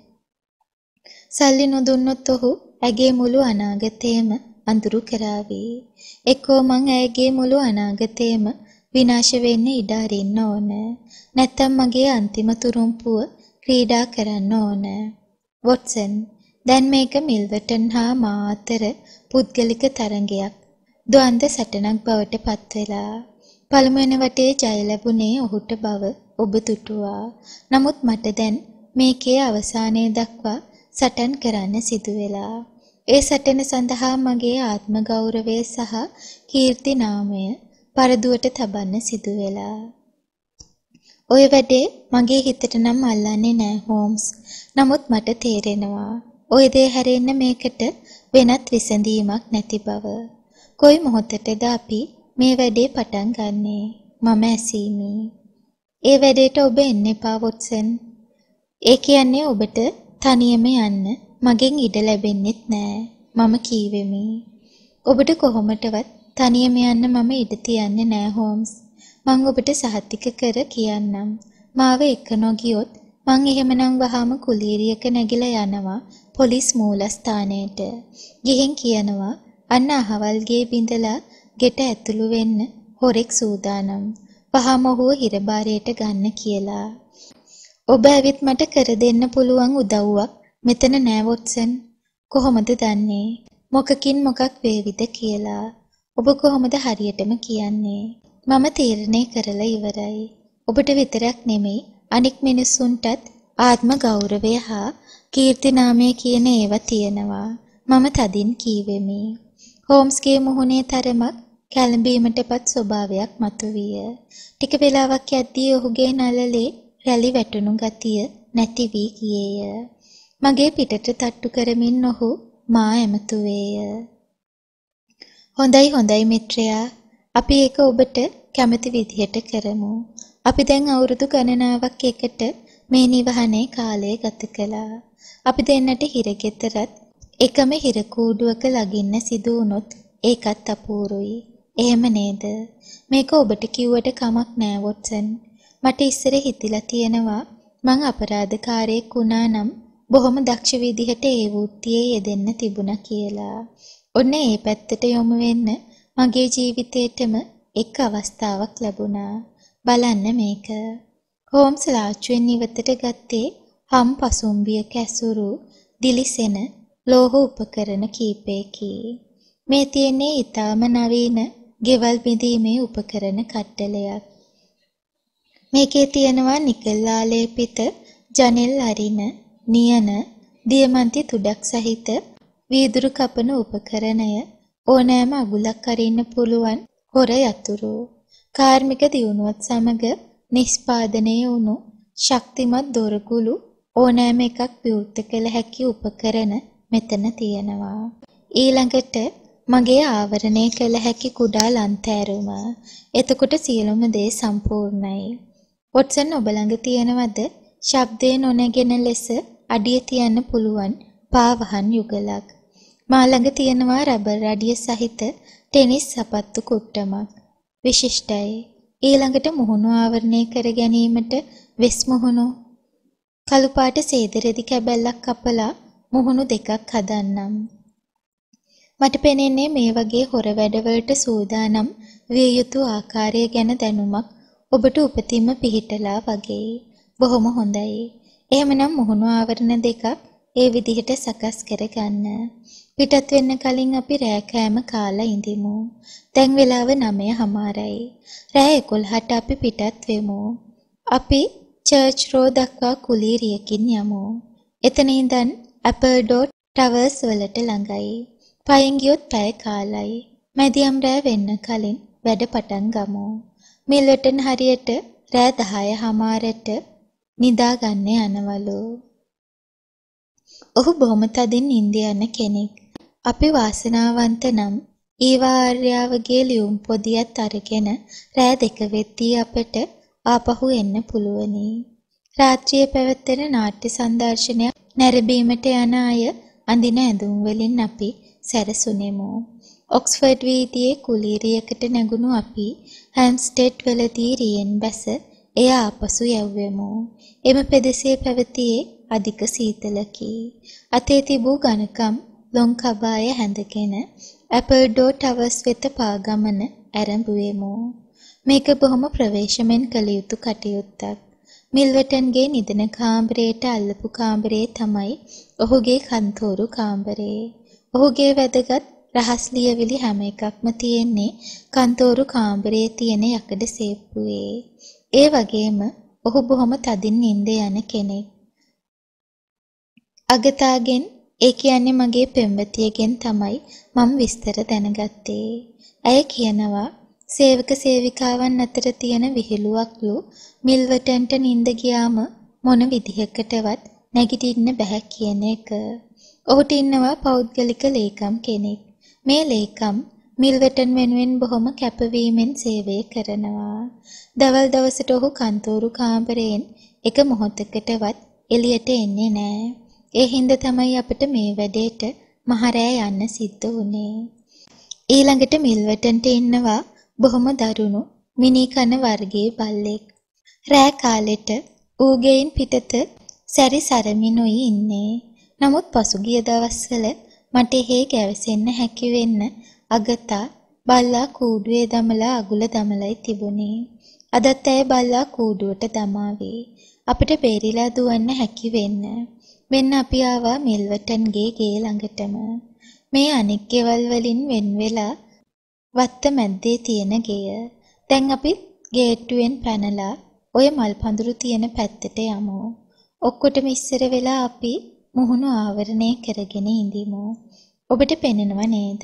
[SPEAKER 1] සල්ලි නොදුන්නොත් ඔහු ඇගේ මුළු අනාගතේම අඳුරු කරાવી. එක්කෝ මං ඇගේ මුළු අනාගතේම විනාශ වෙන්න ඉඩ අරින්න ඕන. නැත්තම් මගේ අන්තිම තුරුම්පුව ක්‍රීඩා කරන්න ඕන. වොට්සන් දැන් මේක මිල්වටන් හා මා අතර පුද්ගලික තරඟයක්. ද්වන්ද සටනක් බවට පත්වෙලා පළමුවන වටේ ජය ලැබුණේ ඔහුට බව ඔබ දුටුවා. නමුත් මට දැන් මේකේ අවසානය දක්වා සටන් කරන්න සිදු වෙලා. ඒ සටන සඳහා මගේ ආත්ම ගෞරවය සහ කීර්ති නාමය පරදුවට තබන්න සිදු වෙලා. ඔය වැඩේ මගේ හිතට නම් අල්ලන්නේ නෑ හෝම්ස්. නමුත් මට තේරෙනවා ওই දේ හැරෙන්න මේකට වෙනත් විසඳීමක් නැති බව. කොයි මොහොතටද අපි මේ වැඩේ පටන් ගන්නේ? මම ඇසීමි. ඒ වැඩේට ඔබ එන්න එපා වොට්සන්. ඒ කියන්නේ ඔබට තනියම යන්න මගෙන් ඉඩ ලැබෙන්නෙත් නෑ. මම කීවෙමි. ඔබට කොහොමටවත් තනියම යන්න මම ඉඩ තියන්නේ නෑ හෝම්ස්. මං ඔබට සහතික කර කියන්නම්. මාව එක්ක නොගියොත් මං එහෙමනම් වහාම කුලීරියක නැගිලා යනවා පොලිස් මූලස්ථානයට. ගිහින් කියනවා අන්න අහවල්ගේ බිඳලා ගෙට ඇතුළු වෙන්න හොරෙක් සූදානම්. පහම ඔහුව හිරබාරයට ගන්න කියලා. ඔබ ඇවිත් මට කර දෙන්න පුළුවන් උදව්වක් මෙතන නෑ වොට්සන්. කොහොමද දන්නේ? මොකකින් මොකක් වේවිද කියලා. ඔබ කොහොමද හරියටම කියන්නේ? මම තීරණය කරලා ඉවරයි. ඔබට විතරක් නෙමෙයි අනික් මිනිස්සුන්ටත් ආත්ම ගෞරවය හා කීර්ති නාමය කියන ඒවා තියෙනවා. මම තදින් කීවෙමි. හෝම්ස්ගේ මුහුණේ තරමක් කැළඹීමටපත් ස්වභාවයක් මතුවිය. ටික වේලාවක් යද්දී ඔහුගේ නළලේ රැලි වැටුණු ගතිය නැති වී ගියේය. මගේ පිටට තට්ටු කරමින් ඔහු මා ඇමතුවේය. හොඳයි හොඳයි මිත්‍රයා. අපි ඒක ඔබට කැමති විදිහට කරමු. අපි දැන් අවුරුදු ගණනාවක් එකට මේ නිවහනේ කාලය ගත කළා. අපි දෙන්නට හිරගෙතරත් එකම හිර කූඩුවක ලගින්න සිදු වුනොත් ඒකත් අපූරුයි. එහෙම නේද? මේක ඔබට කිව්වට කමක් නෑ වොට්සන්. මට ඉස්සර හිතිලා තියෙනවා මං අපරාධකාරයෙක් වුණා නම් බොහොම දක්ෂ විදිහට ඒ වෘත්තියේ යෙදෙන්න තිබුණා කියලා. ඔන්න ඒ පැත්තට යොමු වෙන්න මගේ ජීවිතේටම එක් අවස්ථාවක් ලැබුණා. බලන්න මේක. හෝම්ස් ලාච්චුවෙන් ඉවතට ගත්තේ හම් පසුම්බිය කැසුරු දිලිසෙන ලෝහ උපකරණ කීපයකි. මේ තියෙන්නේ ඊටාම නවීන ගෙවල් බිඳීමේ උපකරණ කට්ටලයක්. මේකේ තියෙනවා නිකල් ආලේපිත ජනෙල් අරින නියන දියමන්ති තුඩක් සහිත වීදුරු කපන උපකරණය ඕනෑම අගුලක් අරින්න පුළුවන් හොර යතුරු කාර්මික දියුණුවත් සමග නිෂ්පාදනය වුණු ශක්තිමත් දොරගුළු ඕනෑම එකක් විවෘත කළ හැකි උපකරණ මෙතන තියෙනවා. ඊළඟට මගේ ආවරණය කළ හැකි කුඩා ලන්තෑරුම. එතකොට සියලුම දේ සම්පූර්ණයි. වොට්සන් ඔබ ළඟ තියෙනවද? ශබ්දය නොනැගෙන ලෙස අඩිය තියන්න පුළුවන් පාවහන් යුගලක්. මා ළඟ තියෙනවා රබර් අඩිය සහිත ටෙනිස් සපත්තු කුට්ටමක්. විශිෂ්ටයි. ඊළඟට මුහුණු ආවරණය කර ගැනීමට වෙස් මුහුණු කළු පාට සේදරෙදි කැබැල්ලක් කපලා මුහුණු දෙකක් හදන්නම්. මට පෙනෙන්නේ මේ වගේ හොර වැඩවලට සූදානම් විය යුතු ආකාරය ගැන දැනුමක් ඔබට උපතින්ම පිහිටලා වගේ. බොහොම හොඳයි. එහෙමනම් මුහුණු ආවරණ දෙකක් ඒ විදිහට සකස් කරගන්න. පිටත් වෙන්න කලින් අපි රෑ කෑම කාලා ඉඳිමු. දැන් වෙලාව 9:00 හමාරයි. රෑ 11:00ට අපි පිටත් වෙමු. අපි චර්ච් රෝ දක්වා කුලීරියකින් යමු. එතන ඉඳන් ඇපර්ඩෝ ටවර්ස් වලට ළඟයි. පයෙන් ගියොත් පැය කාලයි. මැදියම් රෑ වෙන්න කලින් වැඩ පටන් ගමු. මිල්වටන් හරියට රෑ 10 හමාරට නිදා ගන්න යනවලු. ඔහු බොහොම තදින් ඉන්දියාන කෙනෙක්. අපි වාසනාවන්ත නම් ඊවා ආර්යාවගේ ලියුම් පොදියත් අරගෙන රෑ දෙක වෙද්දී අපට ආපහු එන්න පුළුවනි. රාත්‍රියේ පැවැත්වෙන නාට්‍ය සංදර්ශනයක් නැරඹීමට යන අය අඳින ඇඳුම් වලින් අපි සැරසුනෙමු. ඔක්ස්ෆර්ඩ් වීදියේ කුලීරියකට නැගුණු අපි හැම්ස්ටෙඩ් වලදී රියෙන් බැස එය ආපසු යැව්වෙමු. එම පෙදෙසේ පැවතියේ අධික සීතලකි. අතේ තිබූ ඝනකම් ලොං කබාය හැඳගෙන ඇපල් ඩෝ ටවර්ස් වෙත පා ගමන ඇරඹුවෙමු. මේක බොහොම ප්‍රවේශමෙන් කළ යුතු කටයුත්තක්. මිල්වටන්ගේ නිදන කාමරයට අල්ලපු කාමරේ තමයි ඔහුගේ කන්තෝරු කාමරේ. ඔහුගේ වැදගත් රහස් ලියවිලි හැම එකක්ම තියෙන්නේ කන්තෝරු කාමරේ තියෙන යකඩ සේප්පුවේ. ඒ වගේම ඔහු බොහොම තදින් නිින්ද යන කෙනෙක්. අගතාගෙන් ඒ කියන්නේ මගේ පෙම්වතියගෙන් තමයි මම විස්තර දැනගත්තේ. ඇය කියනවා සේවක සේවිකාවන් අතර තියෙන විහිළුවක්ලු මිල්වටන්ට නිින්ද ගියාම මොන විදිහකටවත් නැගිටින්න බෑ කියන එක. ඔහුට ඉන්නවා පෞද්ගලික ලේකම් කෙනෙක්. මේ ලේකම් මිල්වටන් වෙනුවෙන් බොහොම කැපවීමෙන් සේවය කරනවා. දවල් දවසට ඔහු කන්තෝරු කාමරයෙන් එක මොහොතකටවත් එළියට එන්නේ නෑ. ඒ හින්දා තමයි අපිට මේ වැඩේට මහරෑ යන්න සිද්ධ වුනේ. ඊළඟට මිල්වටන්ට ඉන්නවා බොහොම දරුණු මිනී කන වර්ගයේ බල්ලෙක්. රෑ කාලෙට ඌගේන් පිටත සැරි සරමිනුයි ඉන්නේ. නමුත් පසුගිය දවස්වල මට හේ ගැවසෙන්න හැකි වෙන්න අගතා බල්ලා කූඩුවේ දමලා අගුල දමලයි තිබුණේ. අදත් ඇය බල්ලා කූඩුවට දමාවේ. අපිට බේරිලා දුවන්න හැකි වෙන්න. මෙන්න අපි ආවා මිල්වටන්ගේ ගේ ළඟටම. මේ අනෙක් ගෙවල් වලින් වෙන් වෙලා වත්ත මැද්දේ තියෙන ගෙය. දැන් අපි ගේට්ටුවෙන් පැනලා ඔය මල් පඳුරු තියෙන පැත්තට යමු. ඔක්කොටම ඉස්සර වෙලා අපි මුහුණු ආවරණය කරගෙන ඉඳිමු. ඔබට පෙනෙනව නේද?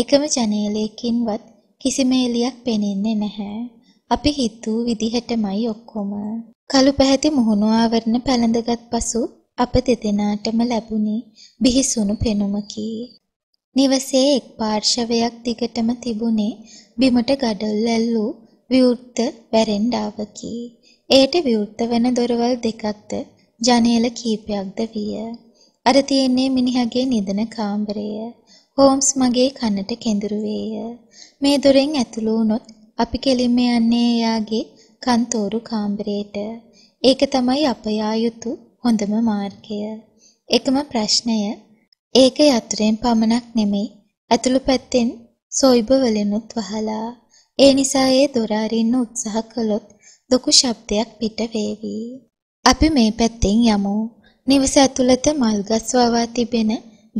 [SPEAKER 1] එකම ජනේලයකින්වත් කිසිම එළියක් පෙනෙන්නේ නැහැ. අපි හිතූ විදිහටමයි ඔක්කොම. කළු පැහැති මුහුණු ආවරණ පැලඳගත් පසු අප දෙදෙනාටම ලැබුණේ බිහිසුණු පෙනුමකි. නිවසේ එක් පාර්ශවයක් දිගටම තිබුණේ බිමට ගඩොල්වැල් විවෘත වැරෙන්ඩාවකි. එයට විවෘත වන දොරවල් දෙකක්ද ජනේල කීපයක්ද විය. අර තියෙන්නේ මිනිහගේ නිදන කාමරය. හෝම්ස් මගේ කනට කෙඳුරු වේය. මේ දොරෙන් ඇතුළු වුණොත් අපි කෙලින්ම යන්නේ එයාගේ කන්තෝරු කාමරයට. ඒක තමයි අප යා යුතු හොඳම මාර්ගය. එකම ප්‍රශ්නය ඒක යතුරෙන් පමණක් නෙමෙයි. ඇතුළු පැත්තෙන් සොයිබ වලිනුත් වහලා ඒ නිසා ඒ දොර අරින්න උත්සාහ කළොත් දුකු ශබ්දයක් පිට වේවි. අපි මේ පැත්තෙන් යමු. නිවස ඇතුළත මල්ගස් වවා තිබෙන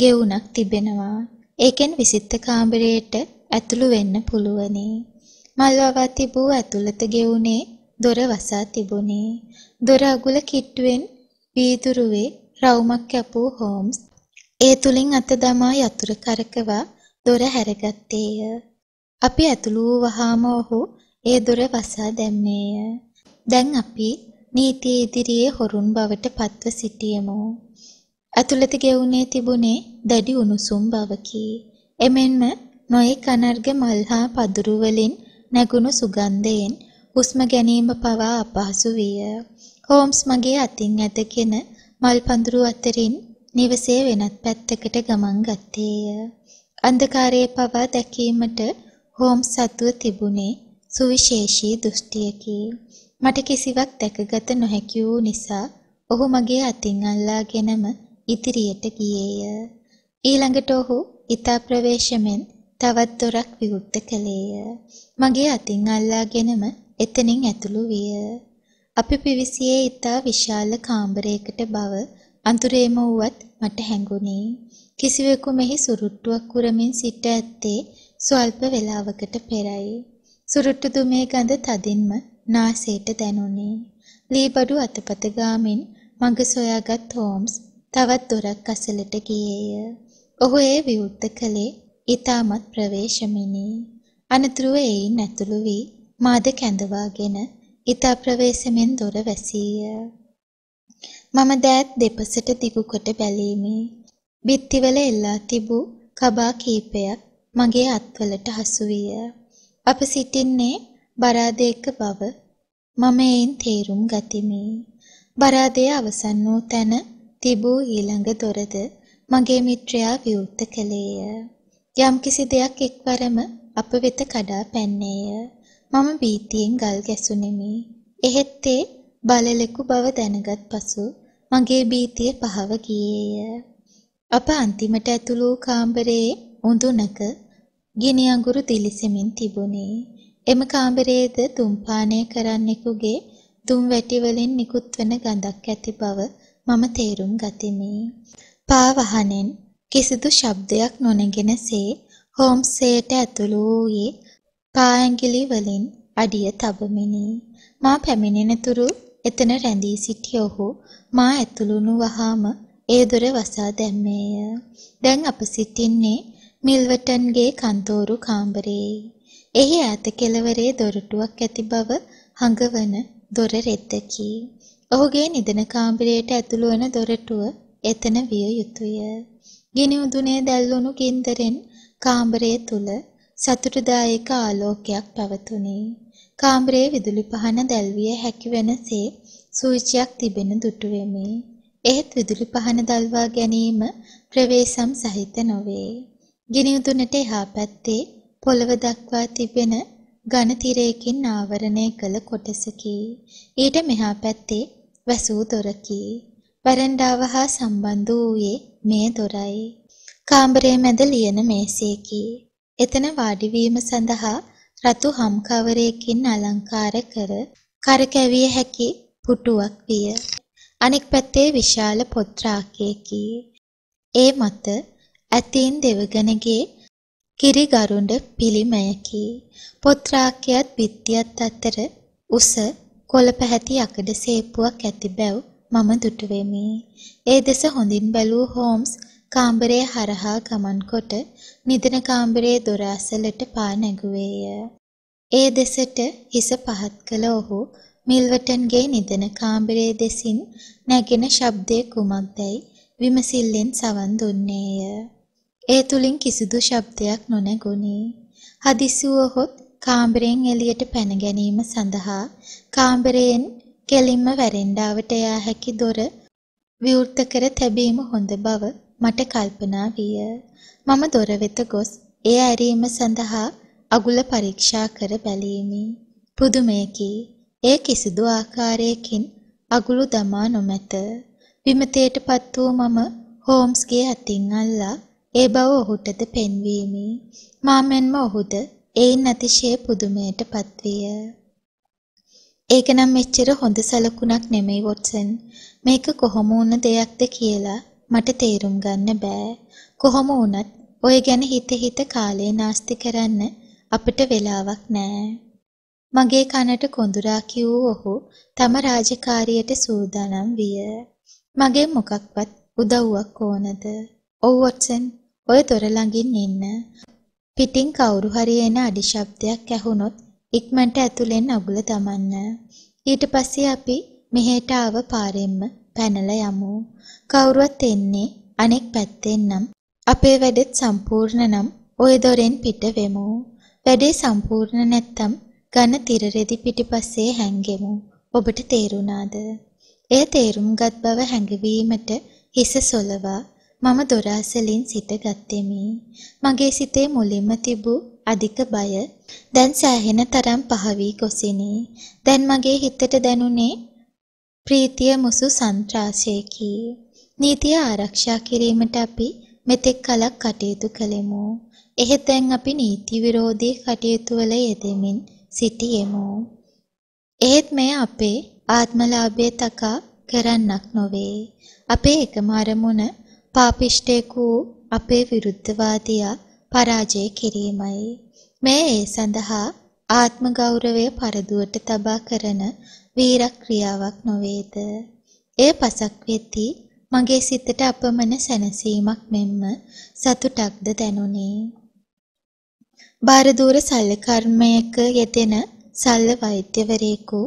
[SPEAKER 1] ගෙවුණක් තිබෙනවා. ඒකෙන් විසිත්ත කාමරයට ඇතුළු වෙන්න පුළුවනි. මල් වවා තිබූ ඇතුළත ගෙවුනේ දොර වසා තිබුණේ. දොර අගුල කිට්ටුවෙන් වීදුරුවේ රවුමක් කැපූ හෝම්ස් ඒ තුලින් අත දමා යතුරු කරකවා දොර හැරගත්තේය. අපි ඇතුළු වූ වහාම ඔහු ඒ දොර වසා දැම්මේය. දැන් අපි නීතිය ඉදිරියේ හොරුන් බවට පත්ව සිටියෙමු. ඇතුළත ගෙවුනේ තිබුණේ දැඩි උණුසුම් බවකි. එමෙන්ම නොයෙක් අනර්ග මල් හා පදුරු වලින් නැගුණු සුගන්ධයෙන් හුස්ම ගැනීම පවා අපහසු විය. හෝම්ස් මගේ අතින් ඇදගෙන මල් පඳුරු අතරින් නිවසේ වෙනත් පැත්තකට ගමන් ගත්තේය. අන්ධකාරයේ පවා දැකීමට හෝම් සතුව තිබුණේ සුවිශේෂී දෘෂ්ටියකි. මට කිසිවක් දැකගත නොහැකි වූ නිසා ඔහු මගේ අතින් අල්ලාගෙනම ඉදිරියට ගියේය. ඊළඟට ඔහු ඊතා ප්‍රවේශමෙන් තවත් දොරක් විවුර්ත කළේය. මගේ අතින් අල්ලාගෙනම එතනින් ඇතුළු විය. අපි පිවිසියේ ඊතා විශාල කාමරයකට බව අන්තරේම වුවත් මට හැඟුණේ කිසිවෙකු මෙහි සුරුට්ටුවක් කුරමින් සිට ඇත්තේ ස්වල්ප වේලාවකට පෙරයි. සුරුට්ටු දුමේ ගඳ තදින්ම නාසයට දැනුනේ. ලීබඩු අතපත ගාමින් මඟ සොයාගත් හෝම්ස් තවත් දොරක් අසලට ගියේය. ඔහු ඒ විවුර්ත කළේ ඊටමත් ප්‍රවේශමිනි. අනතුරුව එයින් ඇතුළු වී මාද කැඳවාගෙන ඊට ප්‍රවේශමෙන් දොර වැසීය. මම දෑත් දෙපසට දිගුකොට බැලීමේ බිත්තිවල එල්ලා තිබූ කබා කීපයක් මගේ අත්වලට හසු විය. අප සිටින්නේ බරාදයක බව මම එයින් තේරුම් ගතිමි. බරාදය අවසන් වූ තැන තිබූ ඊළඟ දොරද මගේ මිත්‍රයා විවෘත කළේය. යම්කිසි දෙයක් එක්වරම අප වෙත කඩා පැන්නේය. මම බීතියෙන් ගල් ගැසුනිමි. එහෙත් ඒ බලලෙකු බව දැනගත් පසු මගේ භීතිය පහව ගියේය. අප අන්තිමට ඇතුළු කාමරයේ උඳුනක ගිනි අඟුරු තිලිසෙමින් තිබුණේ. එම කාමරයේද දුම්පානය කරන්නෙකුගේ දුම් වැටි වලින් නිකුත් වන ගඳක් ඇති බව මම තේරුම් ගතිමි. පා වහනෙන් කිසිදු ශබ්දයක් නොනැගෙනසේ හෝම්සේට ඇතුළු වූයේ පා ඇඟිලි වලින් අඩිය තබමිනි. මා පැමිණෙනතුරු එතන රැඳී සිටි ඔහු මා ඇතුළුණු වහාම ඒ දොර වසා දැම්මේය. දැන් අප සිටින්නේ මිල්වටන්ගේ කන්තෝරු කාමරයේ. එහි ඈත කෙළවරේ දොරටුවක් ඇති බව හඟවන දොර රෙද්දකි. ඔහුගේ නිදන කාමරයට ඇතුළු වන දොරටුව එතන විය යුතුය. ගිනි උදුනේ දැල්වුණු ගින්දරෙන් කාමරය තුල සතුටුදායක ආලෝකයක් පැවතුණි. කාමරයේ විදුලි පහන දැල්විය හැකි වෙනසේ සූචියක් තිබෙන දුටුවෙමි. එහෙත් විදුලි පහන දල්වා ගැනීම ප්‍රවේසම් සහිත නොවේ. ගිනි උදුනට එහා පැත්තේ පොළව දක්වා තිබෙන ඝන තිරයකින් ආවරණය කළ කොටසකි. ඊට මෙහා පැත්තේ වැසූ දොරකි. වරණ්ඩාව හා සම්බන්ධ වූයේ මේ දොරයි. කාමරයේ මැද ලියන මේසයකි. එතන වාඩි සඳහා රතු හම් කවරයකින් අලංකාර කර කරකැවිය හැකි පුටුවක් විය. අනෙක් පැත්තේ විශාල පොත් රාක්කයකි. ඒ මත ඇතීන් දෙවගණගේ කිරි ගරුඬ පිළිමයකි. පොත් රාක්කයත් බිත්තියත් අතර උස කොළ පැහැති යකඩ සේපුවක් ඇති බැව් මම දුටුවෙමි. ඒ දෙස හොඳින් බැලූ හෝම්ස් කාමරය හරහා ගමන් කොට නිදන කාමරයේ දොර අසලට පා නැගුවේය. ඒ දෙසට හිස පහත් කළ ඔහු මිල්වටන්ගේ නිදන කාමරයේ දෙසින් නැගෙන ශබ්දයේ කුමක්දයි විමසිල්ලෙන් සවන් දුන්නේය. ඒ තුලින් කිසිදු ශබ්දයක් නොනැගුණි. හදිසි වූහොත් කාමරයෙන් එළියට පැන ගැනීම සඳහා කාමරයෙන් කෙලින්ම වැරෙන්ඩාවට යා හැකි දොර විවෘත කර තැබීම හොඳ බව මට කල්පනා විය. මම දොර වෙත ගොස් එය ඇරීම සඳහා අගුල පරීක්ෂා කර බැලීමි. පුදුමයකි. එය කිසිදු ආකාරයකින් අගුළු දමා නොමැත. විමතයට පත් වූ මම හෝම්ස්ගේ අතින් අල්ලා ඒ බව ඔහුටද පෙන්වීමි. මා මෙන්ම ඔහුද එයින් අතිශය පුදුමයට පත්විය. ඒක නම් මෙච්චර හොඳ සලකුණක් නෙමෙයි වොට්සන්. මේක කොහොම වුණ දෙයක්ද කියලා මට තේරුම් ගන්න බෑ. කොහොම වුණත් ඔය ගැන හිත හිත කාලේ නාස්ති කරන්න අපිට වෙලාවක් නෑ. මගේ කනට කොඳුරා කිව් ඔහු තම රාජකාරියට සූදානම් විය. මගේ මොකක්වත් උදව්වක් ඕනද? ඔව් වොට්සන්, ඔය දොර ළඟින් ඉන්න. පිටින් කවුරු හරි එන අඩි ශබ්දයක් ඇහුනොත් ඉක්මනට ඇතුලෙන් අගුල දමන්න. ඊට පස්සේ අපි මෙහෙට ආව පාරෙන්ම පැනලා යමු. කවුරුවත් එන්නේ අනෙක් පැත්තෙන් නම් අපේ වැඩෙත් සම්පූර්ණ නම් ওই දොරෙන් පිට වෙමු. වැඩේ සම්පූර්ණ නැත්තම් ඝන තිර රෙදි පිටිපස්සේ හැංගෙමු. ඔබට තේරුණාද? එය තේරුම්ගත් බව හැඟවීමට හිස සොලවා මම දොර අසලින් සිට ගත්තෙමි. මගේ සිතේ මුලින්ම තිබූ අධික බය දැන් සෑහෙන තරම් පහ වී ගොසිනි. දැන් මගේ හිතට දැනුනේ ප්‍රීතිය මුසු සන්ත්‍රාසයකී. නීතිය ආරක්ෂා කිරීමට අපි මෙතෙක් කලක් කටයුතු කළෙමු. එහෙත් දැන් අපි නීති විරෝධී කටයුතු වල යෙදෙමින් සිටියෙමු. එහෙත් මෙය අපේ ආත්මලාභයේ තකා කරන්නක් නොවේ. අපේ එකම අරමුණ පාපිෂ්ඨයෙකු අපේ විරුද්ධවාදියා පරාජය කිරීමයි. මේ ඒ සඳහා ආත්ම ගෞරවය පරදුවට තබා කරන වීරක්‍රියාවක් නොවේද. එය පසක් වෙද්දී මගේ සිතට අපමණ සැනසීමක් මෙන්ම සතුටක්ද දැනුනේ. බාරදූර සල්ල කර්මයක යෙදෙන සල්ල වෛද්‍යවරයෙකු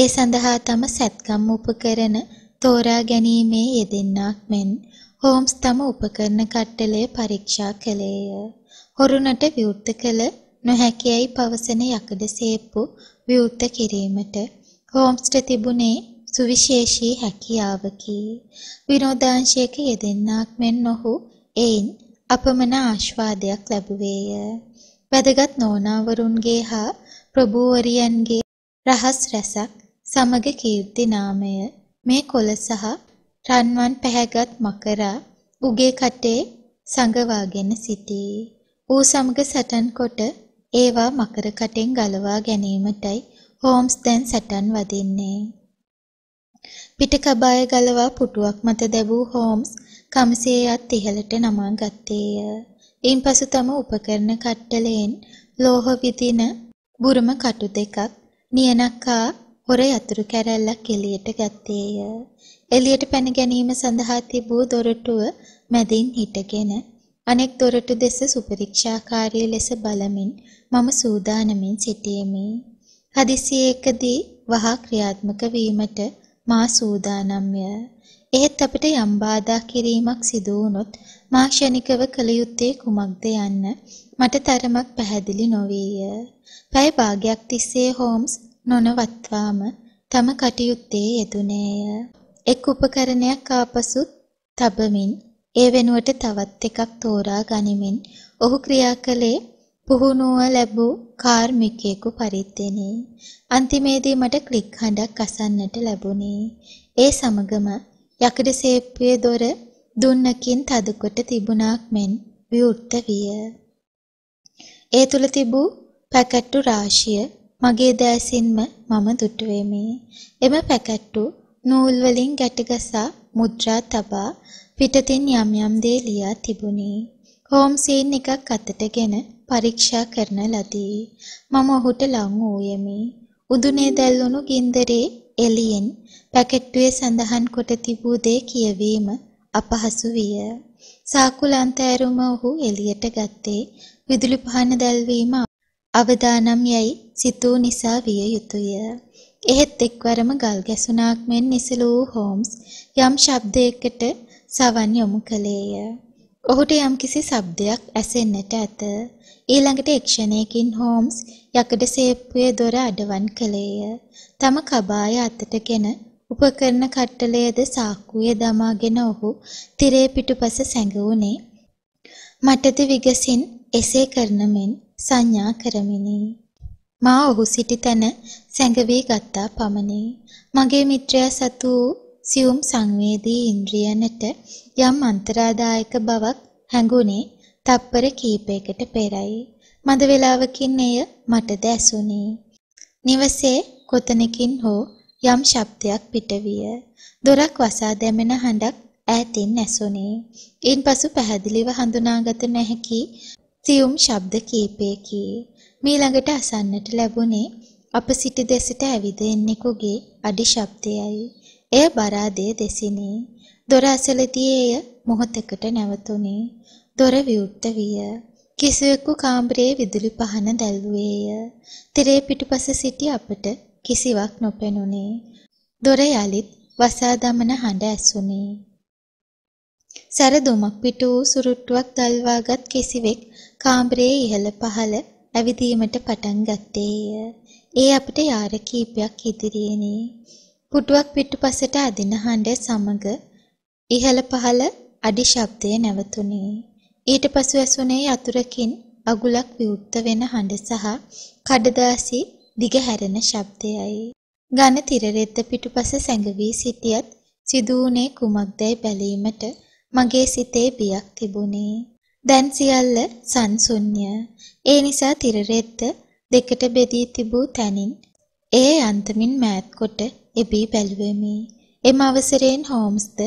[SPEAKER 1] ඒ සඳහා තම සැත්කම් උපකරණ තෝරා ගැනීමේ යෙදෙන්නාක් මෙන් හෝම්ස් තම උපකරණ කට්ටලය පරීක්ෂා කළේය. හොරුනට විවෘත කළ නොහැකියයි පවසන යකඩ සේප්පු විවෘත කිරීමට හෝම්ස්ට තිබුණේ සුවිශේෂී හැකියාවකි. විනෝදාංශයක යෙදෙන්නාක් මෙන් ඔහු එයින් අපමණ ආශ්වාදයක් ලැබුවේය. වැදගත් නෝනාවරුන්ගේ හා ප්‍රභූවරියන්ගේ රහස් රැසක් සමග කීර්ති නාමය මේ කොළ සහ රන්වන් පැහැගත් මකරා උගේ කටේ සඟවාගෙන සිටී. ඌ සමග සටන් කොට ඒවා මකර කටෙන් ගලවා ගැනීමටයි හෝම්ස් දැන් සටන් වදින්නේ. පිටකබාය ගලවා පුටුවක් මත දැවූ හෝම්ස් කමසේ යත් ඉහළට නමා ගත්තේය. ඉන්පසු තම උපකරණ කට්ටලයෙන් ලෝහ විදින බුරුම කටු දෙකක් නියනක්කා හොර යතුරු කැරැල්ලක් එළියට ගත්තේය. එළියට පැන ගැනීම සඳහා තිබූ දොරටුව මැදින් හිටගෙන අනෙක් දොරටු දෙස සුපරීක්ෂාකාරී ලෙස බලමින් මම සූදානමින් සිටියෙමි. හදිසියේකදී වහා ක්‍රියාත්මක වීමට මා සූදානම්ය. එහෙත් අපිට යම් බාධා කිරීමක් සිදු වුනොත් මා ක්ෂණිකව කළ යුත්තේ කුමක්ද යන්න මට තරමක් පැහැදිලි නොවේය. පැය භාගයක් තිස්සේ හෝම්ස් නොනවත්වාම තම කටයුත්තේ යෙදුනේය. එක් උපකරණයක් ආපසු තබමින් ඒ වෙනුවට තවත් එකක් තෝරා ගනිමින් ඔහු ක්‍රියා කළේ පුහුණුව ලැබූ කාර්මිකයෙකු පරිද්දෙනි. අන්තිමේදී මට ක්ලික් හඬක් අසන්නට ලැබුණි. ඒ සමගම යකඩ සේප්පුවේ දොර දුන්නකින් තදකොට තිබුණාක් මෙන් විවෘත විය. ඒ තුල තිබූ පැකට්ටු රාශිය මගේ දැසින්ම මම දුටුවෙමි. එම පැකට්ටු නූල් වලින් ගැටගසා මුද්‍රා තබා පිටතින් යම් යම් දේ ලියා තිබුණි. කෝම් සීන් එකක් අතටගෙන පරීක්ෂා කරන ලදී. මම ඔහුට ලං වූයෙමි. උදුනේ දැල්වුණු ගින්දරේ එළියෙන් පැකට්ටුවේ සඳහන් කොට තිබූ දේ කියවීම අපහසු විය. සාකුලන්ත ඇරුම ඔහු එළියට ගත්තේ විදුලි පහන දැල්වීම අවදානම් යයි සිතූ නිසා විය යුතුය. එහෙත් එක්වරම ගල් ගැසුණාක් මෙන් නිසලූ හෝම්ස් යම් ශබ්දයකට සවන් යොමු කළේය. ඔහුට යම්කිසි ශබ්දයක් ඇසෙන්නට ඇත. ඊළඟට එක්ෂණයකින් හෝම්ස් යකඩ සේප්පුවේ දොර අඩවන් කළේය. තම කබාය අතටගෙන උපකරණ කට්ටලයේද සාක්කුවේ දමාගෙන ඔහු තිරේ පිටුපස සැඟවුනේ. මටද විගසින් එසේ කරන මෙන් සංඥා කරමිනි. මා ඔහු සිටි තැන සැඟවී ගත්තා පමණි. මගේ මිත්‍රයා සතු සියුම් සංවේදී ඉන්ද්‍රියනට යම් අන්තරාදායක බවක් හැඟුණේ තප්පර කීපයකට පෙරයි. මද වේලාවකින් එය මටද ඇසුණි. නිවසේ කොතනකින් හෝ යම් ශබ්දයක් පිටවිය. දොරක් වසා දැමෙන හඬක් ඈතින් ඇසුණි. ඊන්පසු පැහැදිලිව හඳුනාගත නොහැකි සියුම් ශබ්ද කීපයකි. මීළඟට අසන්නට ලැබුණේ අප සිට දෙසට ඇවිද එන්නෙකුගේ අඩි ශබ්දයයි. එය බරාදේ දෙසිනි. දොර ඇසලදී එය මොහොතකට නැවතුණි. දොර විවුර්ත විය. කිසිවෙකු කාමරයේ විදුලි පහන දැල්ුවේය. තිරේ පිටුපස සිටි අපට කිසිවක් නොපෙනුනේ. දොර යලිත් වසා දමන හඬ ඇසුණි. සරදුමක් පිටු වූ සුරුට්ටුවක් දල්වාගත් කිසිවෙක් කාමරයේ ඉහළ පහළ ඇවිදීමට පටන් ගත්තේය. ඒ අපට යාර කීපයක් ඉදිරියේනේ. පුටුවක් පිටුපසට අදින හඬ සමග ඉහළ පහළ අඩි ශබ්දය නැවතුණේ. ඊට පසු ඇසුනේ යතුරකින් අගුලක් විවුර්ත වෙන හඬ සහ කඩදාසි දිගහැරෙන ශබ්දයයි. ඝන තිරරෙද්ද පිටුපස සැඟවී සිටියත් සිදුවුනේ කුමක්දයි බැලීමට මගේ සිතේ බියක් තිබුණේ. දැන් සියල්ල සංසුන්්‍ය. ඒ නිසා තිරරෙද්ද දෙකට බෙදී තිබූ තැනින් ඒ අන්තමින් මෑත් කොට එබී බැලුවෙමි. එම අවසරයෙන් හෝම්ස්ද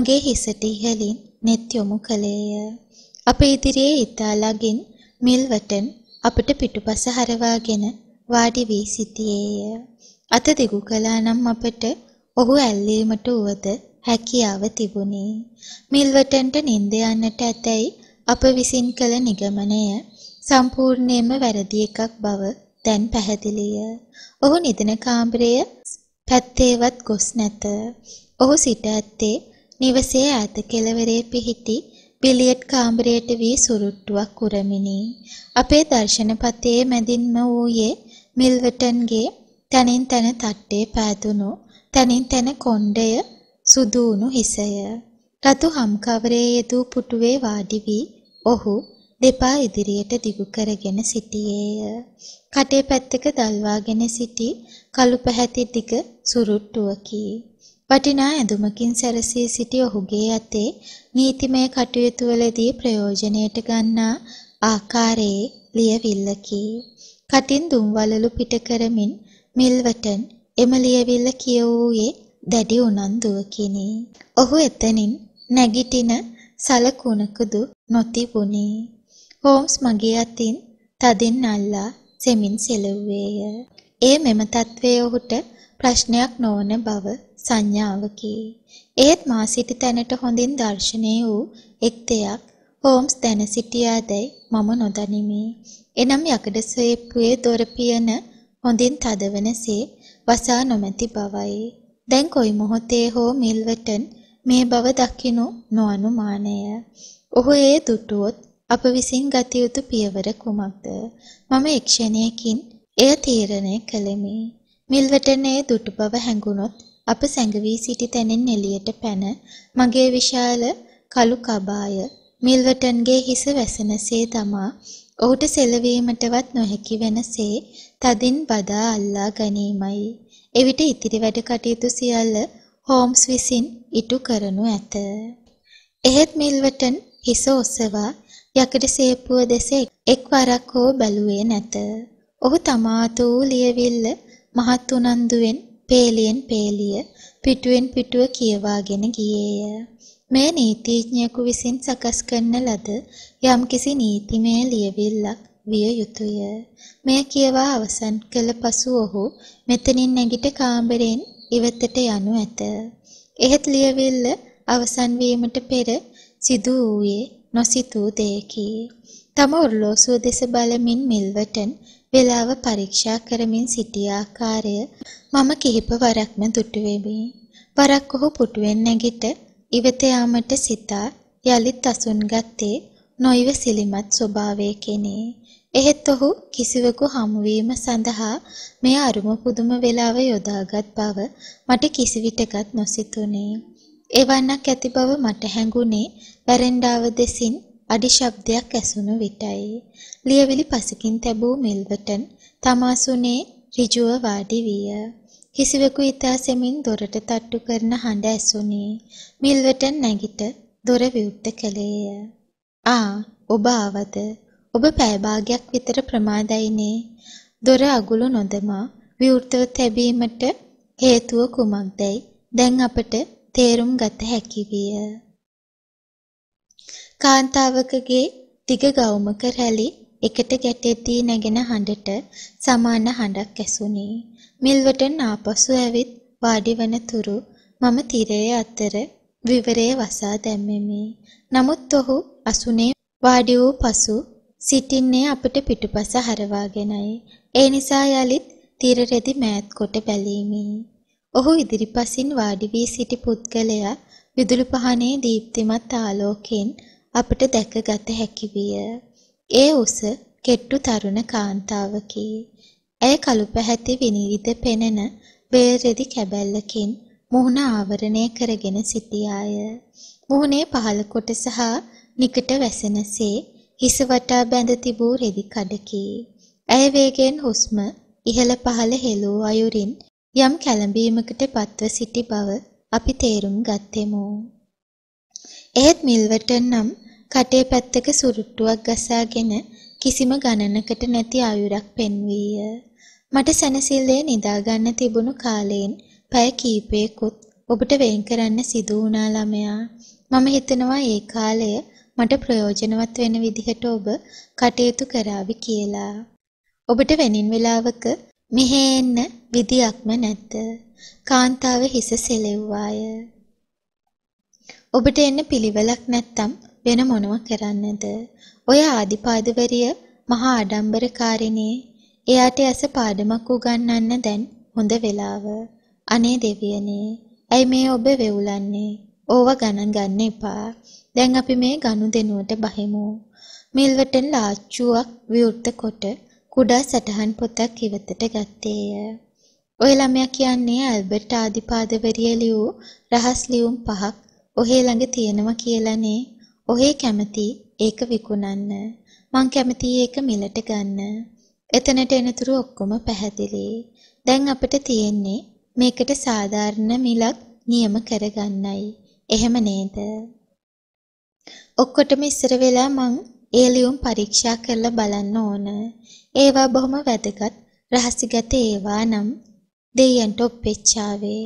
[SPEAKER 1] මගේ හිසට ඉහළින් net යොමු කළේය. අප ඉදිරියේ ඉතා ළඟින් මිල්වටන් අපට පිටුපස හරවාගෙන වාඩි වී සිටියේය. අත දිගු කළා නම් අපට ඔහු ඇල්ලීමට උවද හැකියාව තිබුණි. මිල්වටන්ට නිින්ද යන්නට ඇතැයි අප විසින් කළ නිගමනය සම්පූර්ණයෙන්ම වැරදි එකක් බව දැන් පැහැදිලිය. ඔහු නිදන කාමරය පැත්තේවත් ගොස් නැත. ඔහු සිට ඇත්තේ නිවසේ ඈත කෙළවරේ පිහිටි බිලියට් කාමරයට වී සුරුට්ටුවක් උරමිනි. අපේ දර්ශනපතේ මැදින්ම වූයේ මිල්වටන්ගේ තනින් තන තට්ටේ පෑදුණු තනින් තන කොණ්ඩය සුදූණු හිසය. රතු හම් කවරේ යෙදූ පුටුවේ වාඩි වී ඔහු දෙපා ඉදිරියට දිගු කරගෙන සිටියේය. කටේ පැත්තක දල්වාගෙන සිටි කළු පැහැති දිග සුරුට්ටුවකි. වටිනා ඇඳුමකින් සැරසී සිටි ඔහුගේ අතේ නීතිමය කටයුතු වලදී ප්‍රයෝජනයට ගන්නා ආකාරයේ ලියවිල්ලකි. කටින් දුම්වලලු පිට කරමින් මිල්වටන් එම ලියවිල්ල කියවූයේ දැඩි උනන්දුවකිනි. ඔහු එතනින් නැගිටින සලකුණකුදු නොතිබුණි. හෝම්ස් මගේ අතින් තදින් අල්ලා සෙමින් සෙලව්වේය. ඒ මෙම තත්ත්වය ඔහුට ප්‍රශ්නයක් නොවන බව සංඥාවකි. ඒත් මා සිටි තැනට හොඳින් දර්ශනය වූ එක් දෙයක් හෝම්ස් දැන සිටියාදැයි මම නොදනිමි. එනම් යකඩ සේප්පුවේ දොර පියන හොඳින් තදවනසේ වසා නොමැති බවයි. දැන් කොයි මොහොතේ හෝ මිල්වටන් මේ බව දකිනු නොඅනුමානය. ඔහු ඒ දුටුවොත් අප විසින් ගත යුතු පියවර කුමක්ද? මම එක්ෂණයකින් එය තීරණය කළෙමි. මිල්වටන් ඒ දුටු බව හැඟුණොත් අප සැඟවී සිටි තැනෙන් එළියට පැන මගේ විශාල කළු කබාය මිල්වටන්ගේ හිස වැසෙනසේ තමා ඔහුට සෙලවීමටවත් නොහැකි වෙනසේ තදින් බදා අල්ලා ගැනීමයි. එවිට ඉතිරි වැඩ කටයුතු සියල්ල හෝම්ස් විසින් ඉටු කරනු ඇත. එහෙත් මිල්වටන් හිස ඔසවා යකඩ සේපුව දෙස එක්වරක් හෝ බැලුවේ නැත. ඔහු තමා වූ ලියවිල්ල මහත් උනන්දුවෙන් පේලියෙන් පේලිය පිටුවෙන් පිටුව කියවාගෙන ගියේය. මේ නීතිඥයෙකු විසින් සකස් කරන ලද යම්කිසි නීතිමය ලියවිල්ලක් විය යුතුය. මෙය කියවා අවසන් කළ පසු ඔහු මෙතනින් නැගිට කාමරයෙන් ඉවතට යනු ඇත. එහෙත් ලියවිල්ල අවසන් වීමට පෙර සිදු වූයේ නොසිතූ දෙයකි. තම ඔරලෝසුව දෙස බලමින් මිල්වටන් වේලාව පරීක්ෂා කරමින් සිටි ආකාරය මම කිහිප වරක්ම දුටු වෙමි. වරක් ඔහු පුටුවෙන් නැගිට ඉවත යාමට සිතා යලිත් අසුන් ගත්තේ නොයිවසිලිමත් ස්වභාවයකිනි. එහෙත් ඔහු කිසිවෙකු හමුවීම සඳහා මේ අරුම පුදුම වේලාව යොදාගත් බව මට කිසිවිටකත් නොසිතුනේ. එවන්නක් ඇති බව මට හැඟුණේ බැරෙන්ඩාව දෙසින් අඩි ශබ්දයක් ඇසුණු විටයි ලියවිලි පසකින් තැබූ මෙල්වටන් තමාසුනේ ඍජුව වාඩි විය. කිසිවෙකු ඉතා සෙමින් දොරට තට්ටු කරන හඬ ඇසුණි. මිල්වටන් නැගිට දොර විවුර්ත කළේය. "ආ, ඔබ ආවද? ඔබ පැය භාගයක් විතර ප්‍රමාදයිනේ." දොර අගුළු නොදමා විවෘතව තැබීමට හේතුව කුමක්දයි දැන් අපට තේරුම් ගත හැකි විය. කාන්තාවකගේ දිග ගවුමක රැලි එකට ගැටෙද්දී නැගෙන හඬට සමාන හඬක් ඇසුණි. මිල්වටන් ආපසු ඇවිත් වාඩි වන තුරු මම තිරයේ අතර විවරය වසා දැම්මෙමි. නමුත් ඔහු අසුනේ වාඩි වූ පසු සිටින්නේ අපට පිටුපස හරවාගෙනයි. ඒ නිසා යලිත් තිර රෙදි මෑත් කොට බැලීමි. ඔහු ඉදිරිපසින් වාඩි වී සිටි පුද්ගලයා විදුලි පහනේ දීප්තිමත් ආලෝකයෙන් අපට දැකගත හැකි විය. ඒ උස කෙට්ටු තරුණ කාන්තාවකි. ඇය කළු පැහැති විනිවිද පෙනෙන බේරෙදි කැබැල්ලකින් මුහුණ ආවරණය කරගෙන සිටියාය. මුහුණේ පහළ කොටස හා නිකට වැසෙනසේ හිස වටා බැඳ තිබූ රෙදි කඩකි. ඇය වේගෙන් හුස්ම ඉහළ පහළ හෙළූ අයුරින් යම් කැළඹීමකට පත්ව සිටි බව අපි තේරුම් ගත්තෙමු. එහෙත් මිල්වටන් නම් කටේ පැත්තක සුරුට්ටුවක් ගසාගෙන කිසිම ගණනකට නැති ආයුරක් පෙන්වීය. මට සැනසෙල්ලේ නිදාගන්න තිබුණු කාලයෙන් පැය කීපයකුත් ඔබට වෙන් කරන්න සිදු වුණා ළමයා. මම හිතනවා ඒ කාලය මට ප්‍රයෝජනවත් වෙන විදිහට ඔබ කටයුතු කරાવી කියලා. ඔබට වෙනින් වෙලාවක මෙහෙ එන්න විදියක්ම නැද්ද? කාන්තාව හිස සෙලෙව්වාය. ඔබට එන්න පිළිවෙලක් නැත්තම් වෙන මොනව කරන්නද? ඔය ආදිපාදවරිය මහා ආඩම්බරකාරිනේ. එයාට ඇස පාඩමක් උගන්වන්න දැන් හොඳ වෙලාව. අනේ දෙවියනේ. ඇයි මේ ඔබ වෙවුලන්නේ? ඕව ගණන් ගන්න එපා. දැන් අපි මේ ගනුදෙනුවට බහිමු. මිල්වටන් ලාච්චුවක් විවෘත කොට කුඩා සටහන් පොතක් ඉවතට ගත්තේය. ඔය ළමයා කියන්නේ ඇල්බර්ට් ආදිපාදවරිය ලියූ රහස් ලියුම් පහක් ඔහේ ළඟ තියෙනවා කියලානේ. ඔහේ කැමති ඒක විකුණන්න. මං කැමති ඒක මිලට ගන්න. එතනට එනතුරු ඔක්කොම පැහැදිලි. දැන් අපිට තියෙන්නේ මේකට සාධාරණ මිලක් නියම කරගන්නයි. එහෙම නේද? ඔක්කොටම ඉස්සර වෙලා මං ඒ ලියුම් පරීක්ෂා කරලා බලන්න ඕන. ඒවා බොහොම වැදගත් රහසිගත ඒවා නම් දෙයයන්ට ඔප්පෙච්චාවේ.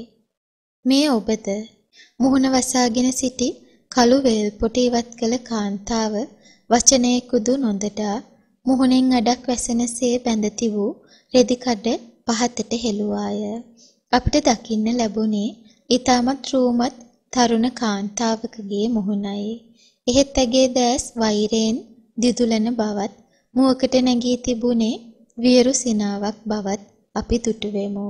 [SPEAKER 1] මේ ඔබද මුහුණ වසාගෙන සිටි කළු වේල් පොට ඉවත් කළ කාන්තාව වචනයකුදු නොදටා මුහුණෙන් අඩක් වැසෙනසේ බැඳ තිබූ රෙදි කඩ පහතට හෙළුවාය. අපිට දකින්න ලැබුණේ ඊටමත් රූමත් තරුණ කාන්තාවකගේ මුහුණයි. එහෙත් ඇගේ දැස් වෛරයෙන් දිදුලන බවත් මුවකට නැගී තිබුණේ වියරු සිනාවක් බවත් අපි තුටුවෙමු.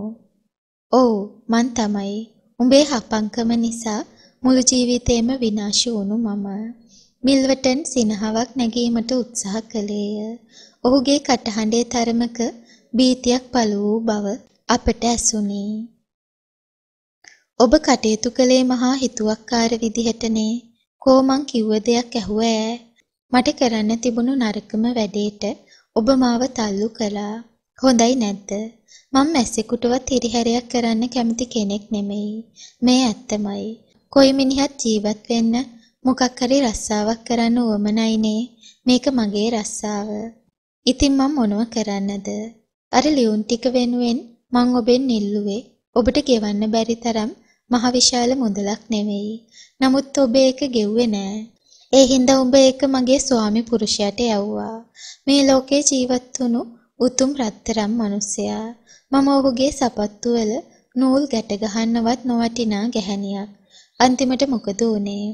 [SPEAKER 1] ඔව් මන් තමයි. උඹේ හපංකම නිසා මුළු ජීවිතේම විනාශ වුණු මම මිල්වටන් සිනහවක් නැගීමට උත්සාහ කළේය. ඔහුගේ කටහඬේ තරමක බීතියක් පළ වූ බව අපට ඇසුණි. ඔබ කටයුතු කළේ මහා හිතුවක්කාර විදිහටනේ. කොමං කිව්ව දෙයක් ඇහුව ඈ. මට කරන්න තිබුණු නරකම වැඩේට ඔබ මාව තල්ලු කළා. හොඳයි නැද්ද? මම මැස්සෙකුටවත් හිරිහැරයක් කරන්න කැමති කෙනෙක් නෙමෙයි. මේ ඇත්තමයි. කොයි මිනිහත් ජීවත් වෙන්න මොකක් හරි රස්සාවක් කරන්න උවමනයිනේ. මේක මගේ රස්සාව. ඉතින් මම මොනව කරන්නද? අර ලියුම් ටික වෙනුවෙන් මං ඔබෙන් ඉල්ලුවේ ඔබට ගෙවන්න බැරි තරම් මහ විශාල මුදලක් නෙවෙයි. නමුත් ඔබ ඒක ගෙව්වේ නෑ. ඒ හින්දා ඔබ ඒක මගේ ස්වාමි පුරුෂයාට යවුවා. මේ ලෝකේ ජීවත් වුණු උතුම් රත්තරම් මිනිසයා. මම ඔහුගේ සපත්තු වල නූල් ගැට ගහන්නවත් නොවටිනා ගැහණියක්. අන්තිමට මොකද වුනේ?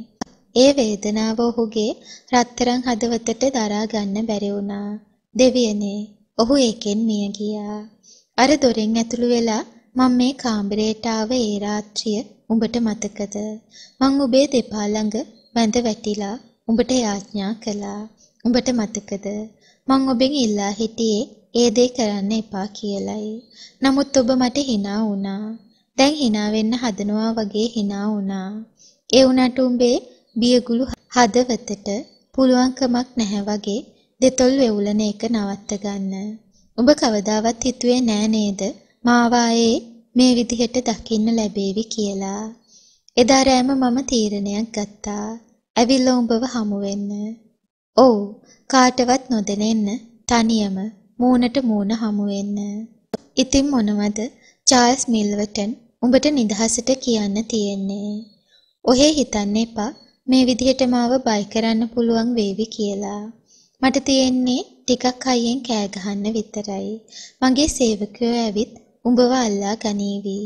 [SPEAKER 1] ඒ වේදනාව ඔහුගේ රත්තරන් හදවතට දරා ගන්න බැරි වුණා. දෙවියනේ, ඔහු ඒකෙන් මිය ගියා. අර දොරෙන් ඇතුළු වෙලා මම මේ කාමරයට ආව ඒ රාත්‍රිය උඹට මතකද? මං ඔබේ දෙපා ළඟ වැඳ වැටිලා උඹට යාඥා කළා. උඹට මතකද? මං ඔබෙන් ඉල්ලා හිටියේ ඒ දේ කරන්න එපා කියලයි. නමුත් ඔබ මට hina වුණා. දැන් hina වෙන්න හදනවා වගේ hina වුණා. ඒ වුණාට උඹේ බියගුළු හදවතට පුළුවන්කමක් නැහැ වගේ දෙතොල් වෙවුලන එක නවත්ත ගන්න. ඔබ කවදාවත් හිතුවේ නෑ නේද? මාවායේ මේ විදිහට දකින්න ලැබේවි කියලා. එදා රෑම මම තීරණයක් ගත්තා. ඇවිල්ලා උඹව හමු වෙන්න. ඔව්, කාටවත් නොදැනෙන්න තනියම මූණට මූණ හමු වෙන්න. ඉතින් මොනවද? චාල්ස් මිල්වටන් උඹට නිදහසට කියන්න තියෙන්නේ. ඔහේ හිතන්න එපා මේ විදිහට මාව බය කරන්න පුළුවන් වේවි කියලා. මට තියෙන්නේ ටිකක් අයියෙන් කෑ ගහන්න විතරයි. මගේ සේවකයෝ ඇවිත් උඹව අල්ලා ගනීවි.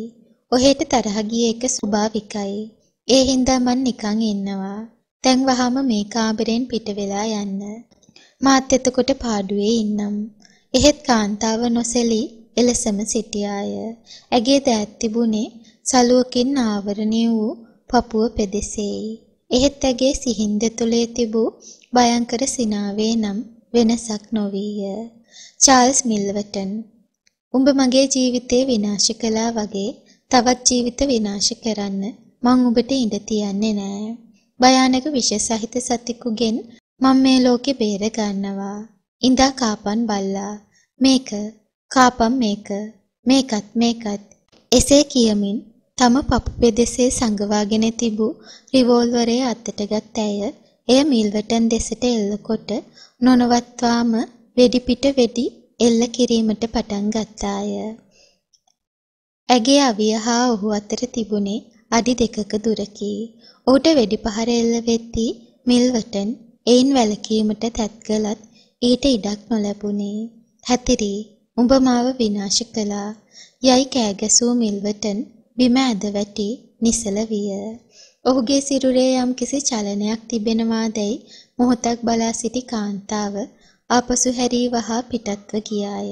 [SPEAKER 1] ඔහෙට තරහ ගිය එක ස්වභාවිකයි. ඒ හින්දා මං නිකන් ඉන්නවා. දැන් වහම මේ කාමරෙන් පිට වෙලා යන්න. මාත් එතකොට පාඩුවේ ඉන්නම්. එහෙත් කාන්තාව නොසෙලී එලෙසම සිටියාය. ඇගේ දෑත් තිබුණේ සලුවකින් ආවරණය වූ පපුව පෙදෙසේයි. එහෙත් ඇගේ සිහින් දෙතුලේ තිබූ භයංකර සිනාවේ නම් වෙනසක් නොවීය. චාල්ස් මිල්වටන් උඹ මගේ ජීවිතේ විනාශ කළා වගේ තවත් ජීවිත විනාශ කරන්න මං ඔබට ඉඩ තියන්නේ නෑ. භයානක විශ සහිත සතෙකුගෙන් මම මේ ලෝකෙ බේර ගන්නවා. ඉඳා කාපන් බල්ලා. මේක කාපම් මේක මේකත් මේකත් එසේ කියමින් තම පපු පෙදෙසේ සංගවාගෙන තිබූ රිවෝල්වරය අතට ගත් ඇය එය මිල්වටන් දෙසට එල්ලකොට නොනවත්වාම වෙඩි පිට වෙඩි එල්ල කිරීමට පටන් ගත්තාය. ඇගේ අවිය හා ඔහු අතර තිබුණේ අඩි දෙකක දුරකි. ඌට වෙඩි පහර එල්ල වෙද්දී මිල්වටන් එයින් වැළකීමට තැත්ගලත් ඊට ඉඩක් නොලැබුණේ. හැතිරී උඹ මාව විනාශ කළා යයි කෑගැසූ මිල්වටන් බිම ඇද වැටි නිසල විය. ඔහුගේ සිරුරේ යම්කිසි චලනයක් තිබෙනවාදැයි මොහොතක් බලා සිටි කාන්තාව ආපසු හැරී වහා පිටත්ව ගියාය.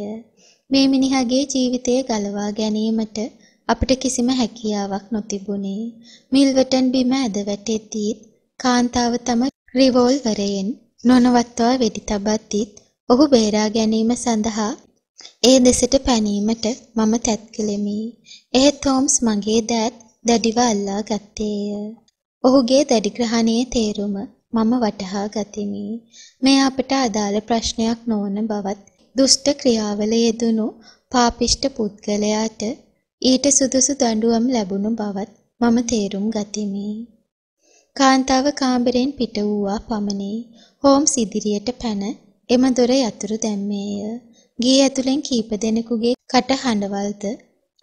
[SPEAKER 1] මේ මිනිහාගේ ජීවිතය ගලවා ගැනීමට අපට කිසිම හැකියාවක් නොතිබුණේ. මිල්වටන් බිම ඇද වැටෙද්දීත් කාන්තාව තම රිවෝල්වරයෙන් නොනවත්වා වෙඩි තබද්දීත් ඔහු බේරා ගැනීම සඳහා ඒ දෙසට පැනීමට මම තැත් කළෙමි. එහෙත් හෝම්ස් මගේ දෑත් දැඩිව අල්ලා ගත්තේය. ඔහුගේ දැඩිග්‍රහණයේ තේරුම මම වටහා ගතිමි. මේ අපට අදාළ ප්‍රශ්නයක් නොවන බවත් දුෂ්ට ක්‍රියාවල යෙදුණු පාපිෂ්ඨ පුද්ගලයාට ඊට සුදුසු දඬුවම් ලැබුණු බවත් මම තේරුම් ගතිමි. කාන්තාව කාමරයෙන් පිට වූවා පමණි. හෝම්ස් ඉදිරියට පැන එම දොර යතුරු දැම්මේය. ගේ ඇතුලෙන් කීප දෙනෙකුගේ කට හඬවල්ද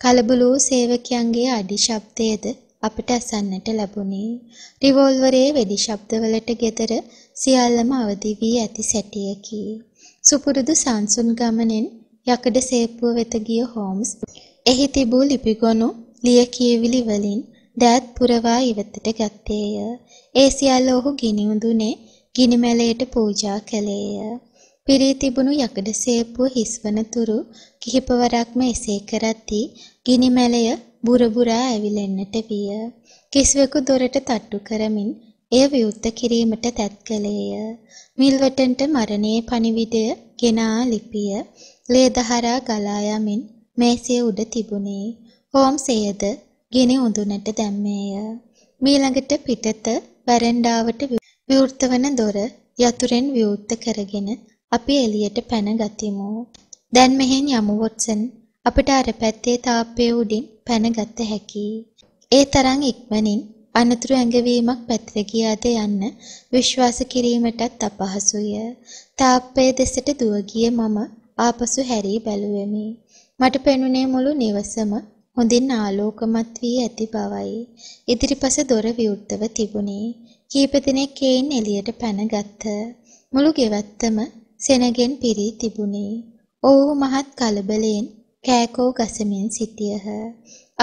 [SPEAKER 1] කලබල වූ සේවකයන්ගේ අඩි ශබ්දයේද අපට අසන්නට ලැබුණේ රිවෝල්වරයේ වෙඩි ශබ්දවලට ගෙදර සියල්ලම අවදි වී ඇති සැටියකි. සුපුරුදු සංසුන් ගමනෙන් යකඩ සේප්පුව වෙත ගිය හෝම්ස් එහි තිබූ ලිපිගොනු ලිය කියවිලි වලින් දෑත් පුරවා ඉවතට ගත්තේය. ඒ සියල්ල ඔහු ගිනි උඳුනේ ගිනි මැලයට පූජා කළේය. පිරී තිබුණු යකඩ සේප්පුව හිස්වනතුරු කිහිපවරක්ම එසේ කරද්දී ගිනි මැලය බුරබුරා ඇවිලෙන්නට විය. කිස්වෙකු දොරට තට්ටු කරමින් එය විවුර්ත කිරීමට තැත් කළේය. මිල්වටන්ට මරණයේ පණිවිඩය ගෙනා ලිපිය ලේදහරා ගලා යමින් මේසය උඩ තිබුණේ. හෝම්ස් එයද ගිනි උඳුනට දැම්මේය. මීළඟට පිටත බැරන්ඩාවට විවෘත වන දොර යතුරෙන් විවෘත කරගෙන අපි එළියට පැන ගතිමු. දැන් මෙහෙන් යමු වොට්සන්. අපිට අර පැත්තේ තාප්පයේ උඩින් පැන ගත හැකියි. ඒ තරම් ඉක්මනින් අනතුරු ඇඟවීමක් පැතර ගියාද යන්න විශ්වාස කිරීමටත් අපහසුය. තාප්පයේ දෙසට දුව ගිය මම ආපසු හැරී බැලුවෙමි. මට පෙනුනේ මුළු නිවසම හොඳින් ආලෝකමත් වී ඇති බවයි. ඉදිරිපස දොර විවෘතව තිබුණේ. කීප දෙනෙක් ඒන් එළියට පැනගත්හ. මුළු ගෙවත්තම සෙනගෙන් පිරී තිබුණි. ඔව් මහත් කලබලයෙන් කෑකෝ ගසමින් සිටියහ.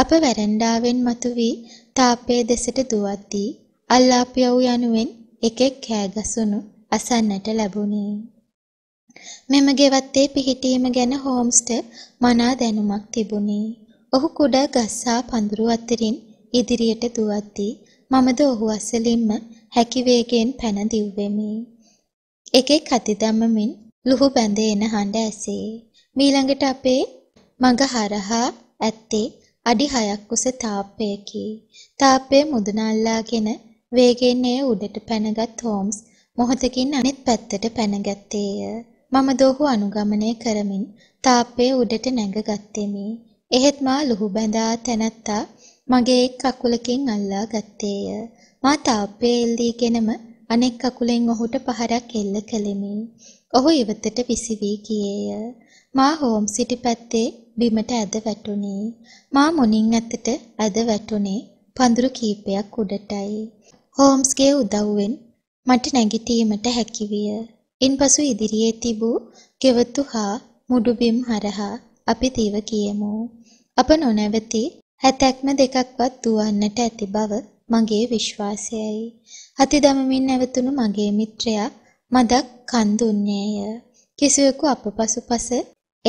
[SPEAKER 1] අප වැරන්ඩාවෙන් මතු වී තාපේ දෙසට දුවද්දී අල්ලාපියව් යනුවෙන් එකෙක් කෑගසුණු අසන්නට ලැබුණි. මෙම ගෙවත්තේ පිහිටීම ගැන හෝම්ස්ට මනා දැනුමක් තිබුණි. ඔහු කුඩා ගස්සා පඳුරු අතරින් ඉදිරියට දුවද්දී මමද ඔහු අසලින්ම හැකි වේගයෙන් පැන දිව්වෙමි. එකෙක් අති දැමමින් ලුහු බැඳේ එන හඬ ඇසේ. මීළඟට අපේ මඟ හරහා ඇත්තේ අඩි 6ක් උස තාප්පයකි. තාප්පය මුදුන අල්ලාගෙන වේගයෙන් එය උඩට පැනගත් හෝම්ස් මොහොතකින් අනෙත් පැත්තට පැනගැත්තේය. මම දෝහු අනුගමනය කරමින් තාප්පය උඩට නැඟගත්තෙමි. එහෙත් මා ලුහු බැඳා තැනැත්තා මගේ එක් කකුලකින් අල්ලා ගත්තේය. මා තාප්පය එල්ලීගෙනම අනෙක් කකුලෙන් ඔහුට පහරක් එල්ල කළෙමි. ඔහු ඉවතට විසි වී ගියේය. මා හෝම් සිටි පැත්තේ බිමට ඇද වැටුණි. මා මුණින් ඇතට ඇද වැටුණේ පඳුරු කීපයක් උඩටයි. හෝම්ස්ගේ උදව්වෙන් මට නැගිටීමට හැකිවිය. ඉන්පසු ඉදිරියේ තිබූ ගෙවතු හා මුඩුබිම් හරහා අපි දීව ගියමු. අප නොනැවති හැතැක්ම දෙකක්වත් දුවන්නට ඇති බව මගේ විශ්වාසයයි. අති දමමින් නැවතුණු මගේ මිත්‍රයා මදක් කන් දුන්නේය. කිසිවෙකු අප පසුපස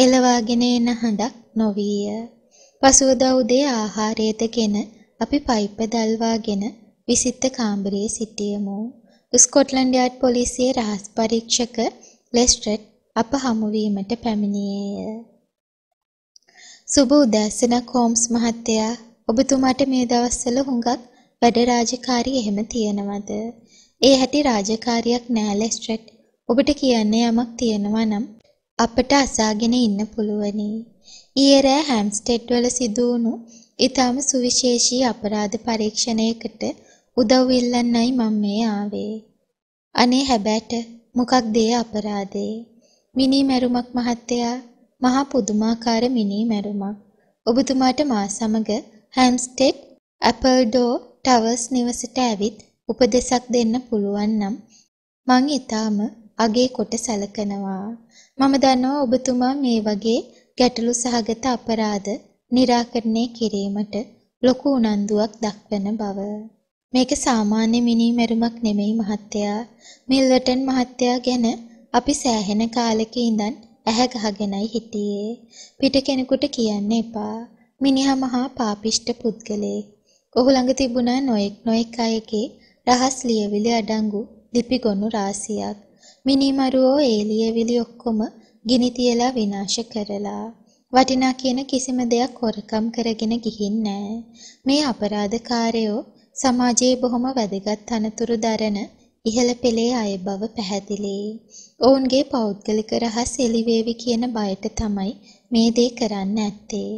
[SPEAKER 1] එළවාගෙන එන හඬක් නොවිය. පසුවදා උදේ ආහාරයේදගෙන අපි පයිප දල්වාගෙන විසිත කාමරයේ සිටියමු. ස්කොට්ලන්ඩ් යාඩ් පොලිසියේ රහස් පරීක්ෂක ලෙස්ට්‍රට් අප හමුවීමට පැමිණියේය. සුබ උදෑසනක් හෝම්ස් මහත්තයා ඔබතුමාට මේ දවස්වල හුඟක් වැඩ රාජකාරි එහෙම තියෙනවද? ඒ හැටි රාජකාරියක් නෑ ලෙස්ට්‍රට්. ඔබට කියන්නේ යමක් තියෙනවා නම් අපට අසාගෙන ඉන්න පුළුවනි. ඊයේ රෑ හැම්ස්ටෙඩ් වල සිදු වුණු ඊටම සුවිශේෂී අපරාධ පරීක්ෂණයකට උදව් ඉල්ලන්නයි මම මේ ආවේ. අනේ හැබෑට මොකක්ද ඒ අපරාධේ? මිනි මැරුමක් මහත්තයා මහා පුදුමාකාර මිනි මැරුමක්. ඔබතුමාට මා සමග හැම්ස්ටෙඩ් ඇපල්ඩෝ ටවර්ස් නිවසට ඇවිත් උපදෙසක් දෙන්න පුළුවන් නම් මං ඊටාම අගේ කොට සැලකනවා. මම දන්නවා ඔබතුමා මේ වගේ ගැටලු සහගත අපරාධ निराකරණය කිරීමට ලොකු උනන්දුවක් දක්වන බව. මේක සාමාන්‍ය මිනී මැරුමක් නෙමෙයි මහත්තයා. මිල්වටන් මහත්තයා ගැන අපි සෑහෙන කාලෙක ඉඳන් ඇහැ ගහගෙනයි හිටියේ. පිට කෙනෙකුට කියන්න එපා. මිනිහා මහා පාපිෂ්ඨ පුද්ගලයෙක්. ඔහු ළඟ තිබුණා නොයෙක් නොයෙක් අයගේ රහස් ලියවිලි අඩංගු ලිපිගොනු රාශියක්. මිනිමරුවෝ ඒ ලියවිලි ඔක්කොම ගිනි තියලා විනාශ කරලා වටිනා කියන කිසිම දෙයක් හොරකම් කරගෙන ගිහින් නෑ. මේ අපරාධකාරයෝ සමාජයේ බොහොම වැදගත් තනතුරු දරන ඉහළ පෙළේ අය බව පැහැදිලි. ඔවුන්ගේ පෞද්ගලික රහස් එළිවේවි කියන බයට තමයි මේ දේ කරන්න ඇත්තේ.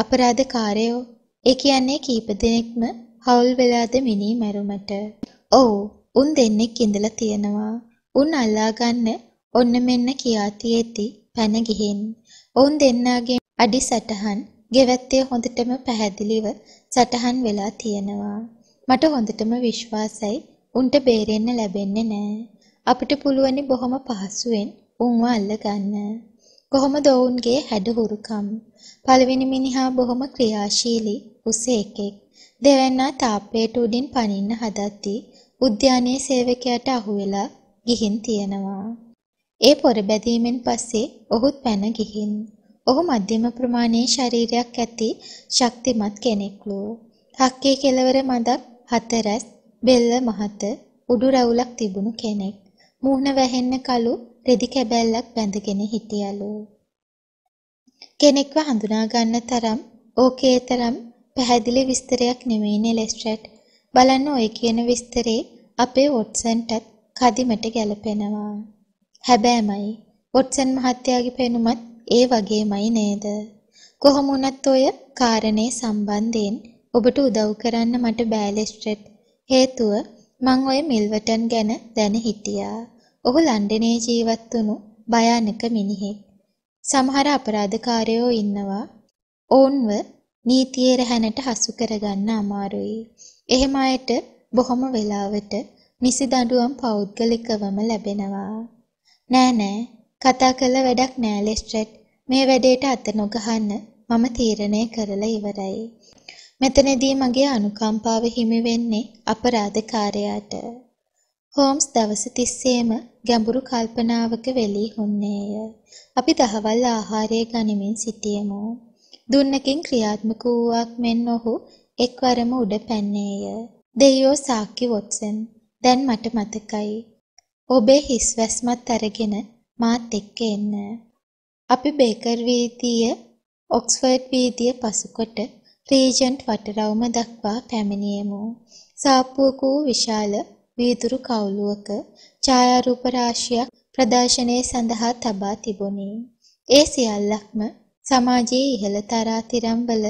[SPEAKER 1] අපරාධකාරයෝ ඒ කියන්නේ කීප දෙනෙක්ම හවුල් වෙලාද මිනී මැරුමට. ඔව්, උන් දෙන්නෙක් ඉඳලා තියෙනවා. උන් අල්ලා ගන්න ඔන්න මෙන්න කියා තියෙති පැන ගිහින්. ඔවුන් දෙන්නාගේ අඩි සටහන් ගෙවැත්තේ හොඳටම පැහැදිලිව සටහන් වෙලා තියෙනවා. මට හොඳටම විශ්වාසයි උන්ට බේරෙන්න ලැබෙන්නේ නෑ. අපිට පුළුවනි බොහොම පහසුවෙන් උන්ව අල්ලගන්න. කොහොමද ඔවුන්ගේ හැඩ හුරුකම්? පළවෙනි මිනිහා බොහොම ක්‍රියාශීලී උස එකෙක්. දෙවැන්නා තාප්පයට උඩින් පනින්න හදද්දී උද්‍යානයේ සේවකයාට අහුවෙලා ගිහින් තියෙනවා. ඒ පොර බැදීමෙන් පස්සේ ඔහුත් පැන ගිහින්. ඔහු මධ්‍යම ප්‍රමාණයේ ශරීරයක් ඇති ශක්තිමත් කෙනෙක්ලු. හක්කේ කෙලවර මඳක් හතරස් බෙල්ල මහත උඩු රැවුලක් තිබුණු කෙනෙක්. මූණ වැහෙන්න කලු රෙදි කැබැල්ලක් බැඳගෙන හිටියලු. කෙනෙක්ව හඳුනා ගන්න තරම් ඕකේ තරම් පැහැදිලි විස්තරයක් නෙවෙයිනේ ලෙස්ට්‍රැඩ්. බලන්න ඔය කියන විස්තරේ අපේ වොට්සන්ටත් කදිමට ගැලපෙනවා. හැබෑමයි වොට්සන් මහත්තයාගේ පෙනුමත් ඒ වගේමයි නේද? කොහොම වුණත් ඔය කාරණේ සම්බන්ධයෙන් ඔබට උදව් කරන්න මට බෑ ලෙස්ට්‍රැඩ්. හේතුව මං ඔය මිල්වටන් ගැන දැන හිටියා. ඔහු ලන්ඩනයේ ජීවත් වුණු භයානක මිනිහෙක්. සමහර අපරාධකාරයෝ ඉන්නවා. ඔවුන්ව නීතියේ රැහැනට හසු කරගන්න අමාරුයි. එහෙම අයට බොහොම වෙලාවට නිසි දඬුවම් පෞද්ගලිකවම ලැබෙනවා. නෑ නෑ කතා කළ වැඩක් නෑ ලෙස්ට්‍රට්. මේ වැඩේට අත නොගහන්න මම තීරණය කරලා ඉවරයි. මෙතනදී මගේ අනුකම්පාව හිමි වෙන්නේ අපරාධකාරයාට. හෝම්ස් දවස් 30ෙම ගැඹුරු කල්පනාවක වෙලී හුන්නේය. අපි දහවල් ආහාරය ගනිමින් සිටියෙමු. දුන්නකින් ක්‍රියාත්මක වූවක් මෙන් ඔහු එක්වරම උඩ පැන්නේය. දෙයෝ සාක්කි වොට්සන් දැන් මට මතකයි. ඔබේ හිස් වැස්මත් අරගෙන මාත් එක්ක එන්න. අපි බේකර් වීදිය ඔක්ස්ෆර්ඩ් වීදිය පසුකොට රීජන්ට් වටරවුම දක්වා පැමිණියෙමු. සාප්පුවක වූ විශාල වීදුරු කවුලුවක ඡායාරූප රාශියක් ප්‍රදර්ශනය සඳහා තබා තිබුණි. ඒ සියල්ලක්ම සමාජයේ ඉහළ තරාතිරම්වල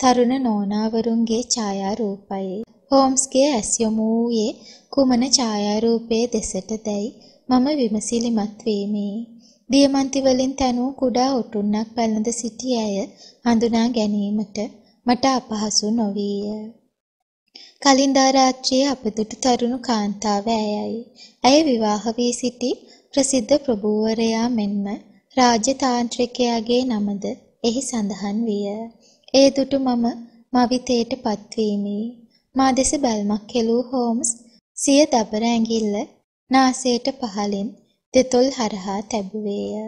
[SPEAKER 1] තරුණ නෝනාවරුන්ගේ ඡායාරූපයි. හෝම්ස්ගේ ඇස් යොමු වූයේ කුමන ඡායාරූපයේ දෙසටදයි මම විමසිලිමත් වෙමි. දියමන්ති වලින් තැනූ කුඩා ඔටුන්නක් පැළඳ සිටි ඇය හඳුනා ගැනීමට මට අපහසු නොවිය. කලින්දා රාත්‍රියේ අප දුටු තරුණ කාන්තාව ඇයයි. ඇය විවාහ වී සිටි ප්‍රසිද්ධ ප්‍රභූවරයා මෙන්ම රාජ්‍ය තාන්ත්‍රිකයාගේ නමද එහි සඳහන් විය. ඒ දුටු මම මවිතයට පත්වීමි. මා දෙස බැල්මක් කෙලූ හෝම්ස් සිය දබර ඇඟිල්ල නාසයට පහලින් දෙතොල් හරහා තැබුවේය.